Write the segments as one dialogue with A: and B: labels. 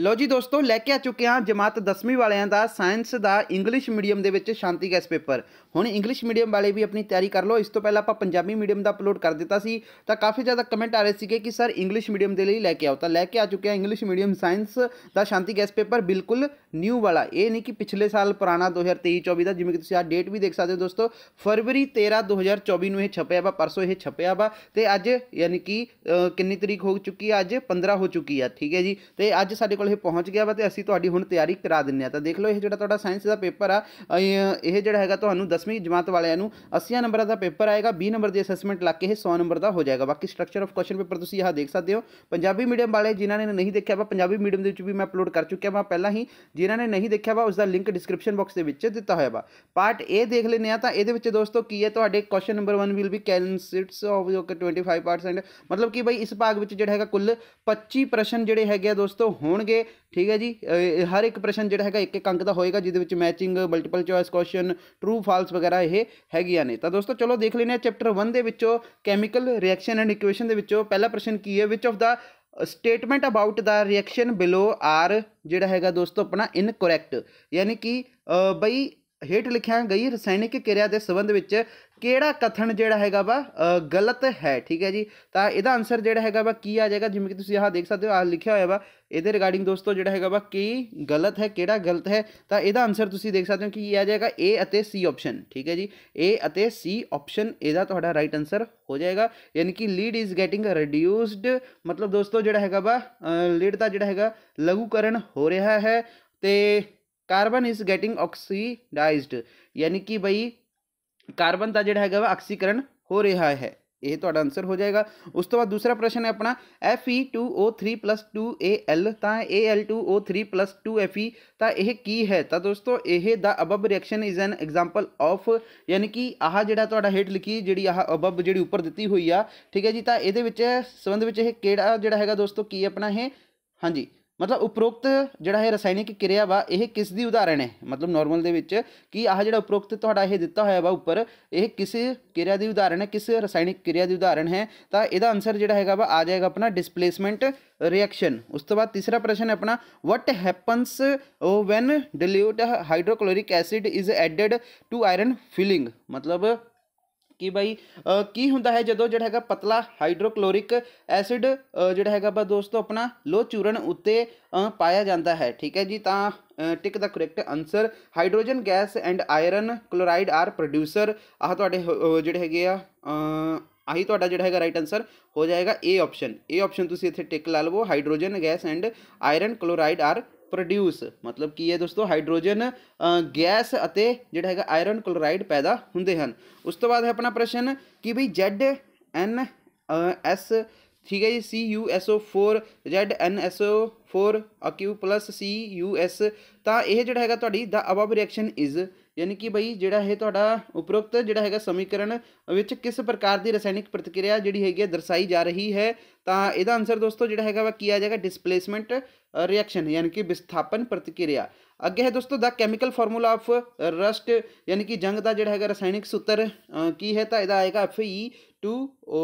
A: ਲੋ ਜੀ ਦੋਸਤੋ ਲੈ ਕੇ ਆ ਚੁੱਕੇ ਹਾਂ ਜਮਾਤ 10ਵੀਂ ਵਾਲਿਆਂ ਦਾ ਸਾਇੰਸ ਦਾ ਇੰਗਲਿਸ਼ ਮੀਡੀਅਮ ਦੇ ਵਿੱਚ ਸ਼ਾਂਤੀ ਗੈਸ ਪੇਪਰ ਹੁਣ ਇੰਗਲਿਸ਼ ਮੀਡੀਅਮ ਵਾਲੇ ਵੀ ਆਪਣੀ ਤਿਆਰੀ ਕਰ ਲਓ ਇਸ ਤੋਂ ਪਹਿਲਾਂ ਆਪਾਂ ਪੰਜਾਬੀ ਮੀਡੀਅਮ ਦਾ ਅਪਲੋਡ ਕਰ ਦਿੱਤਾ ਸੀ ਤਾਂ ਕਾਫੀ ਜ਼ਿਆਦਾ ਕਮੈਂਟ ਆ ਰਹੇ ਸੀਗੇ ਕਿ ਸਰ ਇੰਗਲਿਸ਼ ਮੀਡੀਅਮ ਦੇ ਲਈ ਲੈ ਕੇ ਆਓ ਤਾਂ ਲੈ ਕੇ ਆ ਚੁੱਕੇ ਹਾਂ ਇੰਗਲਿਸ਼ ਮੀਡੀਅਮ ਸਾਇੰਸ ਦਾ ਸ਼ਾਂਤੀ ਗੈਸ ਪੇਪਰ ਬਿਲਕੁਲ न्यू वाला ये नहीं कि पिछले साल पुराना दो हज़ार तेईस चौबीस का जिमें कि डेट भी देख सकते हो दोस्तों ਫਰਵਰੀ 13 2024 ਨੂੰ ਇਹ ਛਪਿਆ ਵਾ ਪਰਸੋਂ ਇਹ ਛਪਿਆ ਵਾ ਤੇ ਅੱਜ ਯਾਨੀ ਕਿ ਕਿੰਨੀ ਤਰੀਕ ਹੋ ਚੁੱਕੀ ਆ ਅੱਜ 15 ਹੋ ਚੁੱਕੀ ਆ ਠੀਕ ਹੈ ਜੀ ਤੇ ਅੱਜ ਸਾਡੇ ਕੋਲ ਇਹ ਪਹੁੰਚ ਗਿਆ ਵਾ ਤੇ ਅਸੀਂ ਤੁਹਾਡੀ ਹੁਣ ਤਿਆਰੀ ਕਰਾ ਦਿੰਨੇ ਆ ਤਾਂ ਦੇਖ ਲਓ ਇਹ ਜਿਹੜਾ ਤੁਹਾਡਾ ਸਾਇੰਸ ਦਾ ਪੇਪਰ ਆ ਇਹ ਜਿਹੜਾ ਹੈਗਾ ਤੁਹਾਨੂੰ 10ਵੀਂ ਜਮਾਤ ਵਾਲਿਆਂ ਨੂੰ 80 ਨੰਬਰਾਂ ਦਾ ਪੇਪਰ ਆਏਗਾ 20 ਨੰਬਰ ਦੀ ਅਸੈਸਮੈਂਟ ਲੱਗ ਕੇ ਇਹ 100 ਨੰਬਰ ਦਾ ਹੋ ਜਾਏਗਾ ਬਾਕੀ ਸਟਰਕਚਰ ਆਫ ਕੁਐਸਚਨ ਪੇਪਰ ਤੁਸੀਂ ਆਹ ਦੇਖ ਸਕਦੇ ਹੋ ਪੰਜਾਬੀ ਮੀਡੀਅਮ ਵਾਲੇ ਜਿਨ੍ਹਾਂ ਨੇ ਨਹੀਂ ਦੇਖਿਆ ਵਾ ਪੰਜਾਬੀ ਮੀਡੀਅਮ ਦੇ ਵਿੱਚ ਵੀ ਮੈਂ ਅਪਲੋਡ ਕਰ ਚੁੱਕਿਆ ਵਾ ਪਹਿਲਾਂ ਹੀ ਜਿਨ੍ਹਾਂ ਨੇ ਨਹੀਂ ਦੇਖਿਆ ਵਾ ਉਸ ਦਾ ਲਿੰਕ ਡਿਸਕ੍ਰਿਪਸ਼ਨ ਬਾਕਸ ਦੇ ਵਿੱਚ ਦਿੱਤਾ ਹੋਇਆ ਵਾ ਪਾਰਟ A ਦੇਖ ਲੈਨੇ ਆ ਤਾਂ ਇਹਦੇ ਵਿੱਚ ਦੋਸਤੋ ਕੀ ਹੈ ਤੁਹਾਡੇ question number 1 will be consists of your 25% ਮਤਲਬ ਕਿ ਬਈ ਇਸ ਭਾਗ ਵਿੱਚ ਜਿਹੜਾ ਹੈਗਾ ਕੁੱਲ 25 ਪ੍ਰਸ਼ਨ ਜਿਹੜੇ ਹੈਗੇ ਆ ਦੋਸਤੋ ਹੋਣਗੇ ਠੀਕ ਹੈ ਜੀ ਹਰ ਇੱਕ ਪ੍ਰਸ਼ਨ ਜਿਹੜਾ ਹੈਗਾ ਇੱਕ ਇੱਕ ਅੰਕ ਦਾ ਹੋਏਗਾ ਜਿਹਦੇ ਵਿੱਚ matching multiple choice question true false ਵਗੈਰਾ ਇਹ ਹੈਗੀਆਂ ਨੇ ਤਾਂ ਦੋਸਤੋ ਚਲੋ ਦੇਖ ਲੈਨੇ ਆ ਚੈਪਟਰ 1 ਦੇ ਵਿੱਚੋਂ ਕੈਮੀਕਲ ਰਿਐਕਸ਼ਨ ਐਂਡ ਇਕੁਏਸ਼ਨ ਦੇ ਵਿੱਚੋਂ ਪਹਿਲਾ ਪ੍ਰਸ਼ਨ ਕੀ ਹੈ which of the statement about the reaction below are ਜਿਹੜਾ ਹੈਗਾ ਦੋਸਤੋ ਆਪਣਾ ਇਨਕਰੈਕਟ ਯਾਨੀ ਕਿ ਬਈ ਹੇਟ ਲਿਖਿਆ ਗਈ ਰਸਾਇਣਿਕ ਕਿਰਿਆ ਦੇ ਸੰਬੰਧ ਵਿੱਚ ਕਿਹੜਾ ਕਥਨ ਜਿਹੜਾ ਹੈਗਾ ਵਾ ਗਲਤ ਹੈ ਠੀਕ ਹੈ ਜੀ ਤਾਂ ਇਹਦਾ ਆਨਸਰ ਜਿਹੜਾ ਹੈਗਾ ਵਾ ਕੀ ਆ ਜਾਏਗਾ ਜਿਵੇਂ ਕਿ ਤੁਸੀਂ ਆਹ ਦੇਖ ਸਕਦੇ ਹੋ ਆ ਲਿਖਿਆ ਹੋਇਆ ਵਾ ये रिगार्डिंग दोस्तों जोड़ा है वा की गलत है कि गलत है तो यद आंसर तुम देख सकते हो कि आ जाएगा ए अते सी ऑप्शन ठीक है जी ए अते सी ऑप्शन यदा तो राइट आंसर हो जाएगा यानी कि लीड इज़ गैटिंग रिड्यूस्ड मतलब दोस्तों जोड़ा है वा लीड का जोड़ा है लघुकरण हो रहा है तो कार्बन इज़ गैटिंग ऑक्सीडाइज यानी कि बई कार्बन का जोड़ा है वा ऑक्सीकरण हो रहा है ये तो आंसर हो जाएगा उस तो बाद दूसरा प्रश्न है अपना F E two O three plus two A L तो A L two O three plus two F E तो यह की है तो दोस्तों यह द अबब reaction is an example of यानी कि आह जो तो हेठ लिखी जी आह अबब जी उपर दी हुई है ठीक है जी तो ये संबंध में यह कि जोड़ा है दोस्तों की अपना है हाँ जी मतलब उपरोक्त जोड़ा यह रसायनिक किरिया वा यह किसकी उदाहरण है मतलब नॉर्मल दे कि आह जो उपरोक्त थोड़ा यह दिता हुआ वा उपर यह किस किरिया की उदाहरण है किस रसायनिक किरिया की उदाहरण है तो यदा आंसर जोड़ा है वा आ जाएगा अपना डिसप्लेसमेंट रिएक्शन उस तो बाद तीसरा प्रश्न है अपना what happens when dilute hydrochloric acid is added to iron filing मतलब कि भाई की होंगे है जो जो है पतला हाइड्रोकलोरिक एसिड जोड़ा है बा दोस्तों अपना लोह चूरण उत्ते पाया जाता है ठीक है जी तो tick the correct answer hydrogen gas and iron chloride are producer आडे जोड़े है आही तो जो है राइट आंसर हो जाएगा ए ऑप्शन ए ऑप्शन इतने टिक ला लवो hydrogen gas and iron chloride are produce मतलब कि है दोस्तों हाइड्रोजन गैस जोड़ा है आयरन कलोराइड पैदा होंगे उस तो बाद है अपना प्रश्न कि भी जेड एन एस ठीक है जी C U S O four Z N S O four aq plus C U S तो यह जो है थोड़ी द अब रिएक्शन इज़ यानी कि बई जोड़ा उपरोक्त जोड़ा है समीकरण किस प्रकार की रसायनिक प्रतिक्रिया जी है दर्शाई जा रही है तो यदा आंसर दोस्तों जोड़ा है वह किया जाएगा डिसप्लेसमेंट रिएक्शन यानी कि विस्थापन प्रतिक्रिया अगे है दोस्तों the chemical formula of rust यानी कि जंग का जोड़ा है रसायनिक सूत्र की है तो यह आएगा F E two O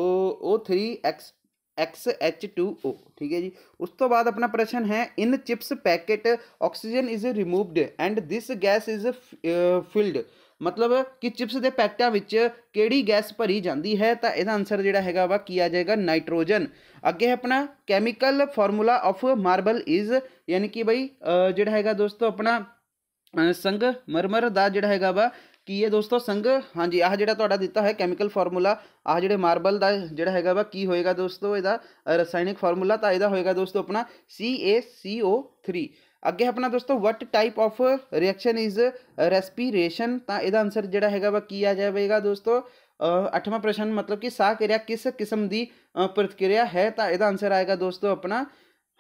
A: O three X X H two O ठीक है जी उस तो बाद अपना प्रश्न है in chips packet oxygen is removed and this gas is filled uh, मतलब कि चिप्स के पैकटा कि गैस भरी जाती है तो यदा आंसर जोड़ा है वा की आ जाएगा नाइट्रोजन अगे अपना chemical formula of marble is यानी कि बई जोड़ा है दोस्तों अपना संघ मरमर का जोड़ा है वा कि है दोस्तों संघ हाँ जी आह जो दिता है कैमिकल फॉर्मूला आह जो मार्बल का जोड़ा है वा की होएगा दोस्तों रसायनिक फॉर्मूला तो यदा होएगा दोस्तों अपना सी ए सी ओ थ्री अगे अपना दोस्तों what type of reaction is respiration तो यद आंसर जोड़ा है वह की आ जाएगा दोस्तों अठवा प्रश्न मतलब कि सह क्रिया किस किस्म की प्रतिक्रिया है तो यह आंसर आएगा दोस्तों अपना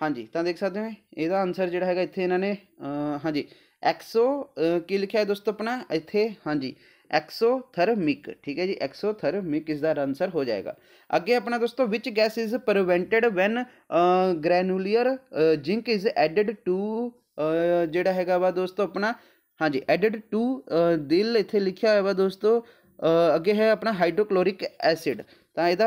A: हाँ जी तो देख सकते हो यद आंसर जोड़ा है इतने इन्होंने हाँ जी एक्सो की लिखा है दोस्तों अपना इतने हाँ जी एक्सोथर्मिक ठीक है जी एक्सोथर्मिक इस दर आंसर हो जाएगा अगे अपना दोस्तों which gas is prevented when granular zinc is added to जोड़ा है वा दोस्तों अपना हाँ जी एडिड टू दिल इतने लिखा हुआ दोस्तों अगे है अपना हाइड्रोकलोरिक एसिड तो यदा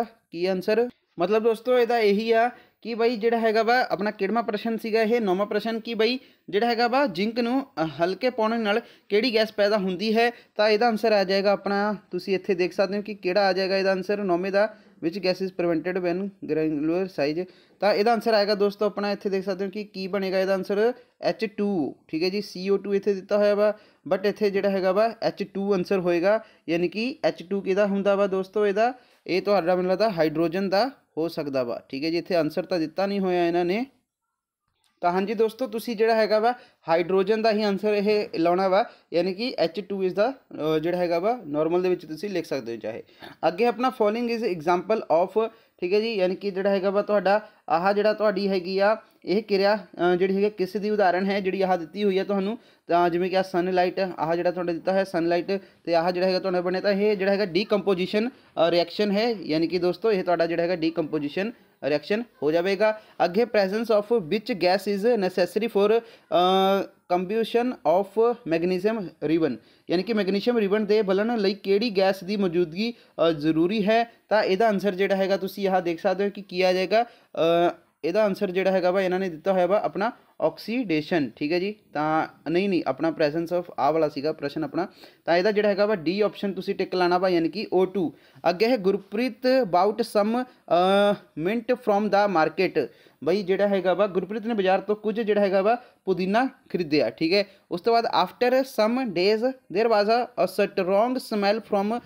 A: आंसर मतलब दोस्तों यदा यही है ਕਿ ਬਈ ਜਿਹੜਾ ਹੈਗਾ ਵਾ ਆਪਣਾ ਕਿਹੜਾ ਪ੍ਰਸ਼ਨ ਸੀਗਾ ਇਹ ਨੌਵਾਂ ਪ੍ਰਸ਼ਨ ਕਿ ਬਈ ਜਿਹੜਾ ਹੈਗਾ ਵਾ ਜ਼ਿੰਕ ਨੂੰ ਹਲਕੇ ਪਾਉਣ ਨਾਲ ਕਿਹੜੀ ਗੈਸ ਪੈਦਾ ਹੁੰਦੀ ਹੈ ਤਾਂ ਇਹਦਾ ਆਨਸਰ ਆ ਜਾਏਗਾ ਆਪਣਾ ਤੁਸੀਂ ਇੱਥੇ ਦੇਖ ਸਕਦੇ ਹੋ ਕਿ ਕਿਹੜਾ ਆ ਜਾਏਗਾ ਇਹਦਾ ਆਨਸਰ ਨੌਵੇਂ ਦਾ which gas is prevented when granular size ਤਾਂ ਇਹਦਾ ਆਨਸਰ ਆਏਗਾ ਦੋਸਤੋ ਆਪਣਾ ਇੱਥੇ ਦੇਖ ਸਕਦੇ ਹੋ ਕਿ ਕੀ ਬਣੇਗਾ ਇਹਦਾ ਆਨਸਰ H2 ਠੀਕ ਹੈ ਜੀ CO2 ਇੱਥੇ ਦਿੱਤਾ ਹੋਇਆ ਵਾ ਬਟ ਇੱਥੇ ਜਿਹੜਾ ਹੈਗਾ ਵਾ H2 ਆਨਸਰ ਹੋਏਗਾ ਯਾਨੀ ਕਿ H2 ਕਿਹਦਾ ਹੁੰਦਾ ਵਾ ਦੋਸਤੋ ਇਹਦਾ ਇਹ ਤੁਹਾਡਾ ਮੈਨੂੰ ਲੱਗਦਾ ਹਾਈਡਰੋਜਨ ਦਾ हो सकता वा ठीक है जी इतने आंसर तो दिता नहीं होया इन्होंने तो हाँ जी दोस्तों तुम्हें जोड़ा है वा हाइड्रोजन का ही आंसर यह लाना वा यानी कि एच टू इज़ का जोड़ा है वा नॉर्मल लिख सकते हो चाहे अगे अपना फॉलोइंग इज़ एग्जाम्पल ऑफ ठीक है जी यानी कि जोड़ा है वा तो आह जी हैगी यह किरिया जी है किसी की उदाहरण है जी आह दी हुई है तो जिमें कि सनलाइट आह जो दिता है सनलाइट तो आह जो है बने तो यह जो है डीकंपोजिशन रिएक्शन है यानी कि दोस्तों यह जो है डीकंपोजिशन रिएक्शन हो जाएगा अगे presence of which gas is necessary for combustion of magnesium ribbon यानी कि मैगनीशियम रिबन के बलन लड़ी गैस की मौजूदगी जरूरी है तो यह आंसर जोड़ा है यहाँ देख सकते हो कि किया जाएगा यद आंसर जोड़ा है वा इन्होंने दिता हुआ वा अपना ऑक्सीडेशन ठीक है जी तो नहीं नहीं अपना प्रेजेंस ऑफ आ वाला सी प्रश्न अपना तो यह जो है वा डी ऑप्शन तुम टिक लाना वा यानी कि ओ टू अगे है Gurpreet about some mint from the market बई जो है वा गुरप्रीत ने बाजार तो कुछ जोड़ा है वा पुदीना खरीदया ठीक है उस तो बाद after some days there was a strong smell from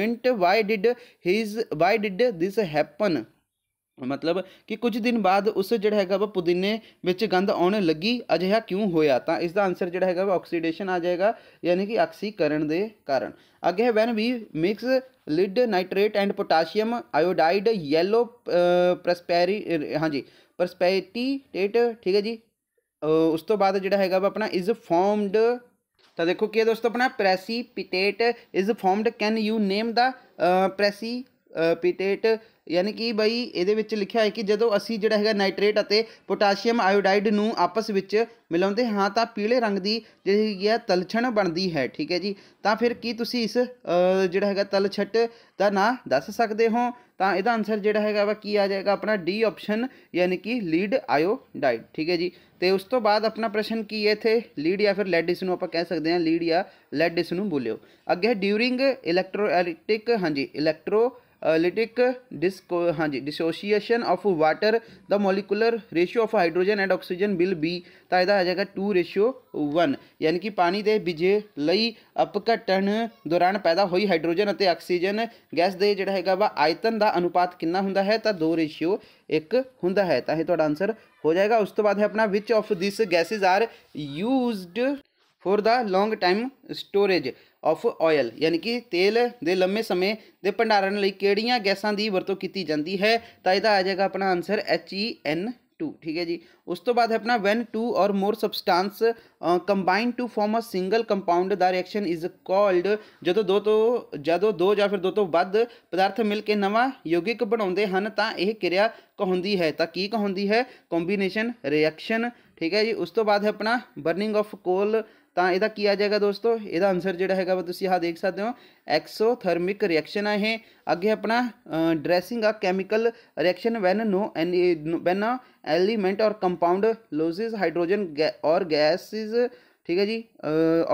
A: mint why did his why did this happen मतलब कि कुछ दिन बाद उस जोड़ा है वह पुदीने में गंध आने लगी अजिहा क्यों होया तो इसका आंसर जोड़ा है वह ऑक्सीडेशन आ जाएगा यानी कि आक्सीकरण के कारण अगे है when we mix lead nitrate and potassium iodide yellow precipitate हाँ जी प्रसपैटीटेट ठीक है जी उस तो बाद जो है वह अपना इज फॉर्म्ड तो देखो कि दोस्तों अपना पिटेट is formed can you name the precipitate ਯਾਨੀ ਕਿ ਬਈ ਇਹਦੇ ਵਿੱਚ ਲਿਖਿਆ ਹੈ ਕਿ ਜਦੋਂ ਅਸੀਂ ਜਿਹੜਾ ਹੈਗਾ ਨਾਈਟ੍ਰੇਟ ਅਤੇ ਪੋਟਾਸ਼ੀਅਮ ਆਇਓਡਾਈਡ ਨੂੰ ਆਪਸ ਵਿੱਚ ਮਿਲਾਉਂਦੇ ਹਾਂ ਤਾਂ ਪੀਲੇ ਰੰਗ ਦੀ ਜਿਹੜੀ ਹੈਗੀ ਹੈ ਤਲਛਣ ਬਣਦੀ ਹੈ ਠੀਕ ਹੈ ਜੀ ਤਾਂ ਫਿਰ ਕੀ ਤੁਸੀਂ ਇਸ ਜਿਹੜਾ ਹੈਗਾ ਤਲਛਟ ਦਾ ਨਾਂ ਦੱਸ ਸਕਦੇ ਹੋ ਤਾਂ ਇਹਦਾ ਆਨਸਰ ਜਿਹੜਾ ਹੈਗਾ ਵਾ ਕੀ ਆ ਜਾਏਗਾ ਆਪਣਾ ਡੀ ਆਪਸ਼ਨ ਯਾਨੀ ਕਿ ਲੀਡ ਆਇਓਡਾਈਡ ਠੀਕ ਹੈ ਜੀ ਤੇ ਉਸ ਤੋਂ ਬਾਅਦ ਆਪਣਾ ਪ੍ਰਸ਼ਨ ਕੀ ਹੈ ਇਥੇ ਲੀਡ ਜਾਂ ਫਿਰ ਲੈਡ ਇਸ ਨੂੰ ਆਪਾਂ ਕਹਿ ਸਕਦੇ ਹਾਂ ਲੀਡ ਜਾਂ ਲੈਡ ਇਸ ਨੂੰ ਬੋਲਿਓ ਅੱਗੇ ਡਿਊਰਿੰਗ ਇਲੈਕਟ੍ਰੋਲਾਈਟਿਕ ਹਾਂਜੀ ਇਲੈਕਟ੍ਰੋ लिटिक uh, डिस्को हाँ जी dissociation of water the molecular ratio of hydrogen and oxygen will be तो यह आ जाएगा टू रेशियो वन यानी कि पानी के बिजे अपघटन दौरान पैदा हुई हाइड्रोजन ऑक्सीजन गैस दे जोड़ा है वह आयतन का अनुपात कि दो रेशियो एक हों तो आंसर हो जाएगा उस तो बाद अपना which of this gases are use for the long time storage of oil यानी कि तेल दे लंबे समय के भंडारण लड़िया गैसा की वरतों की जाती है तो यह आ जाएगा अपना answer H E N two ठीक है जी उस तो बाद अपना van two e or more substance combine to form a single compound the reaction is called जो दो तो जो दो या फिर दो तो बद पदार्थ मिलकर नव यौगिक बनाते हैं तो यह किरिया कहती है तो की कहती है कॉम्बीनेशन रिएक्शन ठीक है जी उस तो बाद अपना बर्निंग ऑफ कोल तो यदा की आ जाएगा दोस्तों यद आंसर जोड़ा है वो तुम देख सकते हो एक्सोथर्मिक रिएक्शन है ये अगे अपना dressing a chemical reaction when no an when element or compound loses hydrogen गै और गैसिज ठीक है जी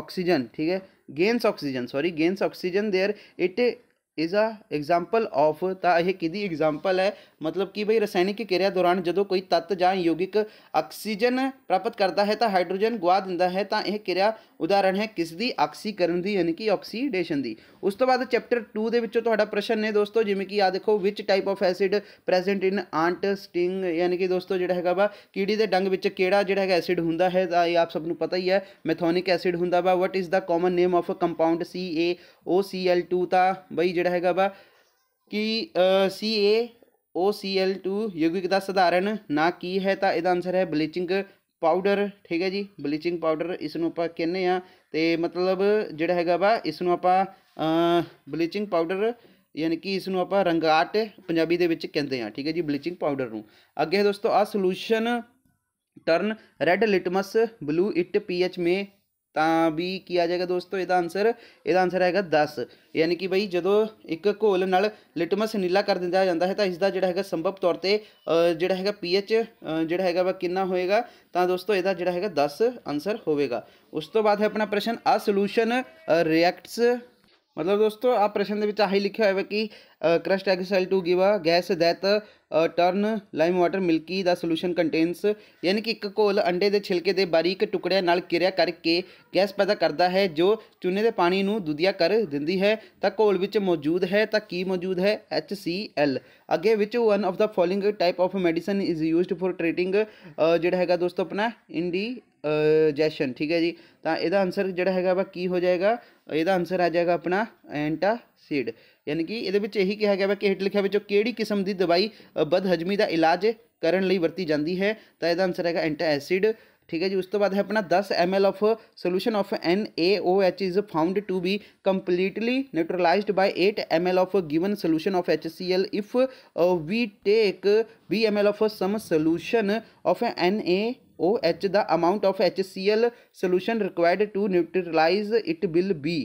A: ऑक्सीजन ठीक है gains oxygen sorry gains oxygen there it is a example of तो यह कि एग्जाम्पल है मतलब कि भाई रसायनिक किरिया दौरान जो कोई तत्त ज यौगिक ऑक्सीजन प्राप्त करता है तो हाइड्रोजन गुआ दिता है तो यह किरिया उदाहरण है किसकी आक्सीकरण की यानी कि ऑक्सीडेन की उस तो बाद चैप्टर टू के प्रश्न है दोस्तों जिमें कि आ देखो which type of acid present in ant sting यानी कि दोस्तों जोड़ा है वा कीड़ी के डंग में जोड़ा है एसिड हूँ है तो यह आप सबन पता ही है मैथोनिक एसिड हूँ वा what is the common name of compound C A O C L two तो बई रहेगा बा कि सी A O C L to यौगिक का ਸਧਾਰਨ ਨਾ ਕੀ ਹੈ ਤਾਂ ਇਹਦਾ ਆਨਸਰ ਹੈ ਬਲੀਚਿੰਗ ਪਾਊਡਰ ਠੀਕ ਹੈ ਜੀ ਬਲੀਚਿੰਗ ਪਾਊਡਰ ਇਸ ਨੂੰ ਆਪਾਂ ਕਹਿੰਦੇ ਆ ਤੇ ਮਤਲਬ ਜਿਹੜਾ ਹੈਗਾ ਵਾ ਇਸ ਨੂੰ ਆਪਾਂ ਬਲੀਚਿੰਗ ਪਾਊਡਰ ਯਾਨੀ ਕਿ ਇਸ ਨੂੰ ਆਪਾਂ ਰੰਗਾਟ ਪੰਜਾਬੀ ਦੇ ਵਿੱਚ ਕਹਿੰਦੇ ਆ ਠੀਕ ਹੈ ਜੀ ਬਲੀਚਿੰਗ ਪਾਊਡਰ ਨੂੰ ਅੱਗੇ ਹੈ ਦੋਸਤੋ ਆ solution turn red litmus blue it pH में तो भी की आ जाएगा दोस्तों यदा आंसर यदा आंसर आएगा दस यानी कि बई जो एक घोल न लिटमस नीला कर दिया जाता है तो इसका जोड़ा है संभव तौर पर जोड़ा है पी एच जोड़ा है वह कि होएगा तो दोस्तों यदा जोड़ा है दस आंसर होगा उस तो बाद है अपना प्रश्न आ सोल्यूशन रिएक्ट्स मतलब दोस्तों आप प्रश्न ਦੇ ਵਿੱਚ ਆਹੀ ਲਿਖਿਆ ਹੋਇਆ ਹੈ ਕਿ क्रस्ट एक्साइल to give a gas that turn lime water milky ਦਾ ਸੋਲੂਸ਼ਨ ਕੰਟੇਨਸ ਯਾਨੀ ਕਿ ਇੱਕ ਘੋਲ ਅੰਡੇ ਦੇ ਛਿਲਕੇ ਦੇ ਬਾਰੀਕ ਟੁਕੜਿਆਂ ਨਾਲ ਕਿਰਿਆ ਕਰਕੇ ਗੈਸ ਪੈਦਾ ਕਰਦਾ ਹੈ ਜੋ ਚੂਨੇ ਦੇ ਪਾਣੀ ਨੂੰ ਦੁਧੀਆ ਕਰ ਦਿੰਦੀ ਹੈ ਤਾਂ ਘੋਲ ਵਿੱਚ ਮੌਜੂਦ ਹੈ ਤਾਂ ਕੀ ਮੌਜੂਦ ਹੈ HCl ਅੱਗੇ ਵਿੱਚ one of the following type of medicine is used for treating ਜਿਹੜਾ ਹੈਗਾ ਦੋਸਤੋ ਆਪਣਾ ਇੰਡੀ ਜੈਸ਼ਨ ਠੀਕ ਹੈ ਜੀ ਤਾਂ ਇਹਦਾ ਆਨਸਰ ਜਿਹੜਾ ਹੈਗਾ ਵਾ ਕੀ ਹੋ ਜਾਏਗਾ ਇਹਦਾ ਆਨਸਰ ਆ ਜਾਏਗਾ ਆਪਣਾ ਐਂਟਾਸਿਡ ਯਾਨੀ ਕਿ ਇਹਦੇ ਵਿੱਚ ਇਹੀ ਕਿਹਾ ਗਿਆ ਹੈ ਕਿ ਹੇਠ ਲਿਖਿਆ ਵਿੱਚੋਂ ਕਿਹੜੀ ਕਿਸਮ ਦੀ ਦਵਾਈ ਬਦ ਹਜਮੀ ਦਾ ਇਲਾਜ ਕਰਨ ਲਈ ਵਰਤੀ ਜਾਂਦੀ ਹੈ ਤਾਂ ਇਹਦਾ ਆਨਸਰ ਹੈਗਾ ਐਂਟਾਸਿਡ ठीक है जी उस तो बाद है अपना दस M L of solution of N A O H is found to be completely neutralise by eight M L of given solution of H C L if we take B M L of some solution of N A O H the amount of H C L solution required to neutralise it will be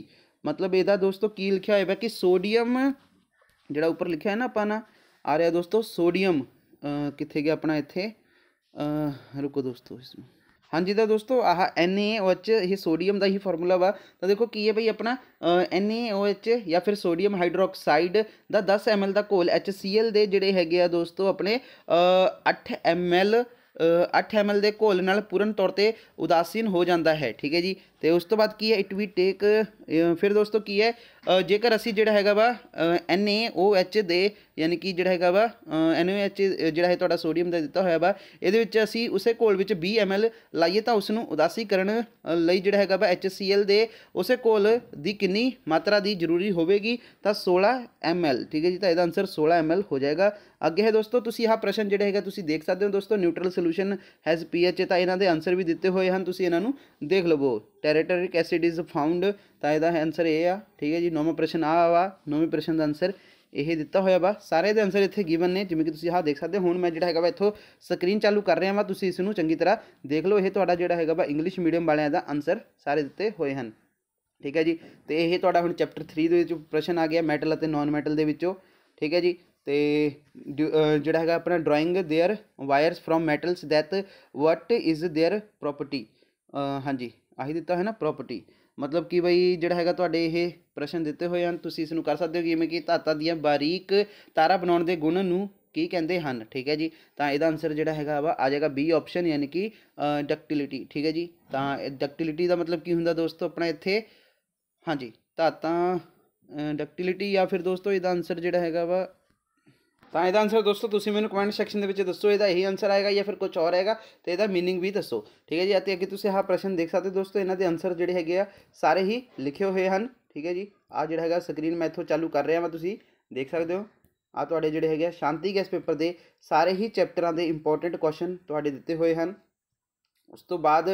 A: मतलब यदा दोस्तों की लिखा होगा कि sodium जोड़ा उपर लिखा है ना अपना आ रहा दोस्तों सोडियम कितने गया अपना इतने रुको दोस्तों इसमें ਹਾਂਜੀ ਤਾਂ ਦੋਸਤੋ ਆਹ NaOH ਇਹ ਸੋਡੀਅਮ ਦਾ ਹੀ ਫਾਰਮੂਲਾ ਵਾ ਤਾਂ ਦੇਖੋ ਕੀ ਹੈ ਭਈ ਆਪਣਾ NaOH ਜਾਂ ਫਿਰ ਸੋਡੀਅਮ ਹਾਈਡਰੋਕਸਾਈਡ ਦਾ 10 ml ਦਾ ਘੋਲ HCl ਦੇ ਜਿਹੜੇ ਹੈਗੇ ਆ ਦੋਸਤੋ ਆਪਣੇ 8 ml 8 ml ਦੇ ਘੋਲ ਨਾਲ ਪੂਰਨ ਤੌਰ ਤੇ ਉਦਾਸੀਨ ਹੋ ਜਾਂਦਾ ਹੈ ਠੀਕ ਹੈ ਜੀ ਤੇ ਉਸ ਤੋਂ ਬਾਅਦ ਕੀ ਹੈ ਇਟ ਵੀ ਟੇਕ ਫਿਰ ਦੋਸਤੋ ਕੀ ਹੈ ਜੇਕਰ ਅਸੀਂ ਜਿਹੜਾ ਹੈਗਾ ਵਾ ਐਨ ਏ ਓ ਐਚ ਦੇ ਯਾਨੀ ਕਿ ਜਿਹੜਾ ਹੈਗਾ ਵਾ ਐਨ ਓ ਐਚ ਜਿਹੜਾ ਹੈ ਤੁਹਾਡਾ ਸੋਡੀਅਮ ਦਾ ਦਿੱਤਾ ਹੋਇਆ ਵਾ ਇਹਦੇ ਵਿੱਚ ਅਸੀਂ ਉਸੇ ਕੋਲ ਵਿੱਚ 20 ml ਲਾਈਏ ਤਾਂ ਉਸ ਨੂੰ ਉਦਾਸੀਕਰਨ ਲਈ ਜਿਹੜਾ ਹੈਗਾ ਵਾ ਐਚ ਸੀ ਐਲ ਦੇ ਉਸੇ ਕੋਲ ਦੀ ਕਿੰਨੀ ਮਾਤਰਾ ਦੀ ਜ਼ਰੂਰੀ ਹੋਵੇਗੀ ਤਾਂ 16 ml ਠੀਕ ਹੈ ਜੀ ਤਾਂ ਇਹਦਾ ਆਨਸਰ 16 ml ਹੋ ਜਾਏਗਾ ਅੱਗੇ ਹੈ ਦੋਸਤੋ ਤੁਸੀਂ ਇਹ ਪ੍ਰਸ਼ਨ ਜਿਹੜਾ ਹੈਗਾ ਤੁਸੀਂ ਦੇਖ ਸਕਦੇ ਹੋ ਦੋਸਤੋ ਨਿਊਟਰਲ ਸੋਲੂਸ਼ਨ ਹੈਜ਼ ਪੀਐਚ ਤਾਂ ਇਹਨਾਂ ਦੇ ਆਨਸਰ ਵੀ ਦਿੱਤੇ ਹੋਏ ਹਨ ਤੁਸੀਂ ਇਹਨਾਂ ਨੂੰ ਦੇਖ ਲਵੋ ਟੈਰੇਟਰਿਕ ਐਸਿਡ ਇਜ਼ ਫਾਊਂਡ ਤਾਂ ਇਹਦਾ ਆਨਸਰ ਇਹ ਆ ਠੀਕ ਹੈ ਜੀ ਨੌਵਾਂ ਪ੍ਰਸ਼ਨ ਆ ਵਾ ਨੌਵੇਂ ਪ੍ਰਸ਼ਨ ਦਾ ਆਨਸਰ ਇਹ ਦਿੱਤਾ ਹੋਇਆ ਵਾ ਸਾਰੇ ਦੇ ਆਨਸਰ ਇੱਥੇ ਗਿਵਨ ਨੇ ਜਿਵੇਂ ਕਿ ਤੁਸੀਂ ਆਹ ਦੇਖ ਸਕਦੇ ਹੋ ਹੁਣ ਮੈਂ ਜਿਹੜਾ ਹੈਗਾ ਵਾ ਇੱਥੋਂ ਸਕਰੀਨ ਚਾਲੂ ਕਰ ਰਿਹਾ ਵਾ ਤੁਸੀਂ ਇਸ ਨੂੰ ਚੰਗੀ ਤਰ੍ਹਾਂ ਦੇਖ ਲਓ ਇਹ ਤੁਹਾਡਾ ਜਿਹੜਾ ਹੈਗਾ ਵਾ ਇੰਗਲਿਸ਼ ਮੀਡੀਅਮ ਵਾਲਿਆਂ ਦਾ ਆਨਸਰ ਸਾਰੇ ਦਿੱਤੇ ਹੋਏ ਹਨ ਠੀਕ ਹੈ ਜੀ ਤੇ ਇਹ ਤੁਹਾਡਾ ਹੁਣ ਚੈਪਟਰ 3 ਦੇ ਵਿੱਚ ਪ੍ਰਸ਼ਨ ਆ ਗਿਆ ਮੈਟਲ ਅਤੇ ਨਾਨ ਮੈਟਲ ਦੇ ਵਿੱਚੋਂ ਠੀਕ ਹੈ ਜੀ ਤੇ ਜਿਹੜਾ ਹੈਗਾ ਆਪਣਾ drawing their wires from metals that what is their property ਹਾਂਜੀ ਆਹੀ ਦਿੱਤਾ ਹੈ ਨਾ ਪ੍ਰਾਪਰਟੀ ਮਤਲਬ ਕਿ ਬਈ ਜਿਹੜਾ ਹੈਗਾ ਤੁਹਾਡੇ ਇਹ ਪ੍ਰਸ਼ਨ ਦਿੱਤੇ ਹੋਏ ਹਨ ਤੁਸੀਂ ਇਸ ਨੂੰ ਕਰ ਸਕਦੇ ਹੋ ਜਿਵੇਂ ਕਿ ਧਾਤਾਂ ਦੀਆਂ ਬਾਰੀਕ ਤਾਰਾ ਬਣਾਉਣ ਦੇ ਗੁਣ ਨੂੰ ਕੀ ਕਹਿੰਦੇ ਹਨ ਠੀਕ ਹੈ ਜੀ ਤਾਂ ਇਹਦਾ ਆਨਸਰ ਜਿਹੜਾ ਹੈਗਾ ਵਾ ਆ ਜਾਏਗਾ ਬੀ ਆਪਸ਼ਨ ਯਾਨੀ ਕਿ ਡਕਟਿਲਿਟੀ ਠੀਕ ਹੈ ਜੀ ਤਾਂ ਡਕਟਿਲਿਟੀ ਦਾ ਮਤਲਬ ਕੀ ਹੁੰਦਾ ਦੋਸਤੋ ਆਪਣਾ ਇੱਥੇ ਹਾਂਜੀ ਧਾਤਾਂ ਡਕਟਿਲਿਟੀ ਜਾਂ ਫਿਰ ਦੋਸਤੋ ਇਹਦਾ ਆਨਸਰ ਜਿਹੜਾ ਹੈਗਾ ਵਾ ਤਾਂ ਇਹਦਾ ਆਨਸਰ ਦੋਸਤੋ ਤੁਸੀਂ ਮੈਨੂੰ ਕਮੈਂਟ ਸੈਕਸ਼ਨ ਦੇ ਵਿੱਚ ਦੱਸੋ ਇਹਦਾ ਇਹੀ ਆਨਸਰ ਆਏਗਾ ਜਾਂ ਫਿਰ ਕੁਝ ਹੋਰ ਆਏਗਾ ਤੇ ਇਹਦਾ मीनिंग ਵੀ ਦੱਸੋ ਠੀਕ ਹੈ ਜੀ ਅਤੇ ਅੱਗੇ ਤੁਸੀਂ ਆਹ ਪ੍ਰਸ਼ਨ ਦੇਖ ਸਕਦੇ ਦੋਸਤੋ ਇਹਨਾਂ ਦੇ ਆਨਸਰ ਜਿਹੜੇ ਹੈਗੇ ਆ ਸਾਰੇ ਹੀ ਲਿਖੇ ਹੋਏ ਹਨ ਠੀਕ ਹੈ ਜੀ ਆ ਜਿਹੜਾ ਹੈਗਾ ਸਕਰੀਨ ਮੈਂ ਇਥੋਂ ਚਾਲੂ ਕਰ ਰਿਹਾ ਮੈਂ ਤੁਸੀਂ ਦੇਖ ਸਕਦੇ ਹੋ ਆ ਤੁਹਾਡੇ ਜਿਹੜੇ ਹੈਗੇ ਆ ਸ਼ਾਂਤੀ ਗੈਸ ਪੇਪਰ ਦੇ ਸਾਰੇ ਹੀ ਚੈਪਟਰਾਂ ਦੇ ਇੰਪੋਰਟੈਂਟ ਕੁਐਸਚਨ ਤੁਹਾਡੇ ਦਿੱਤੇ ਹੋਏ ਹਨ ਉਸ ਤੋਂ ਬਾਅਦ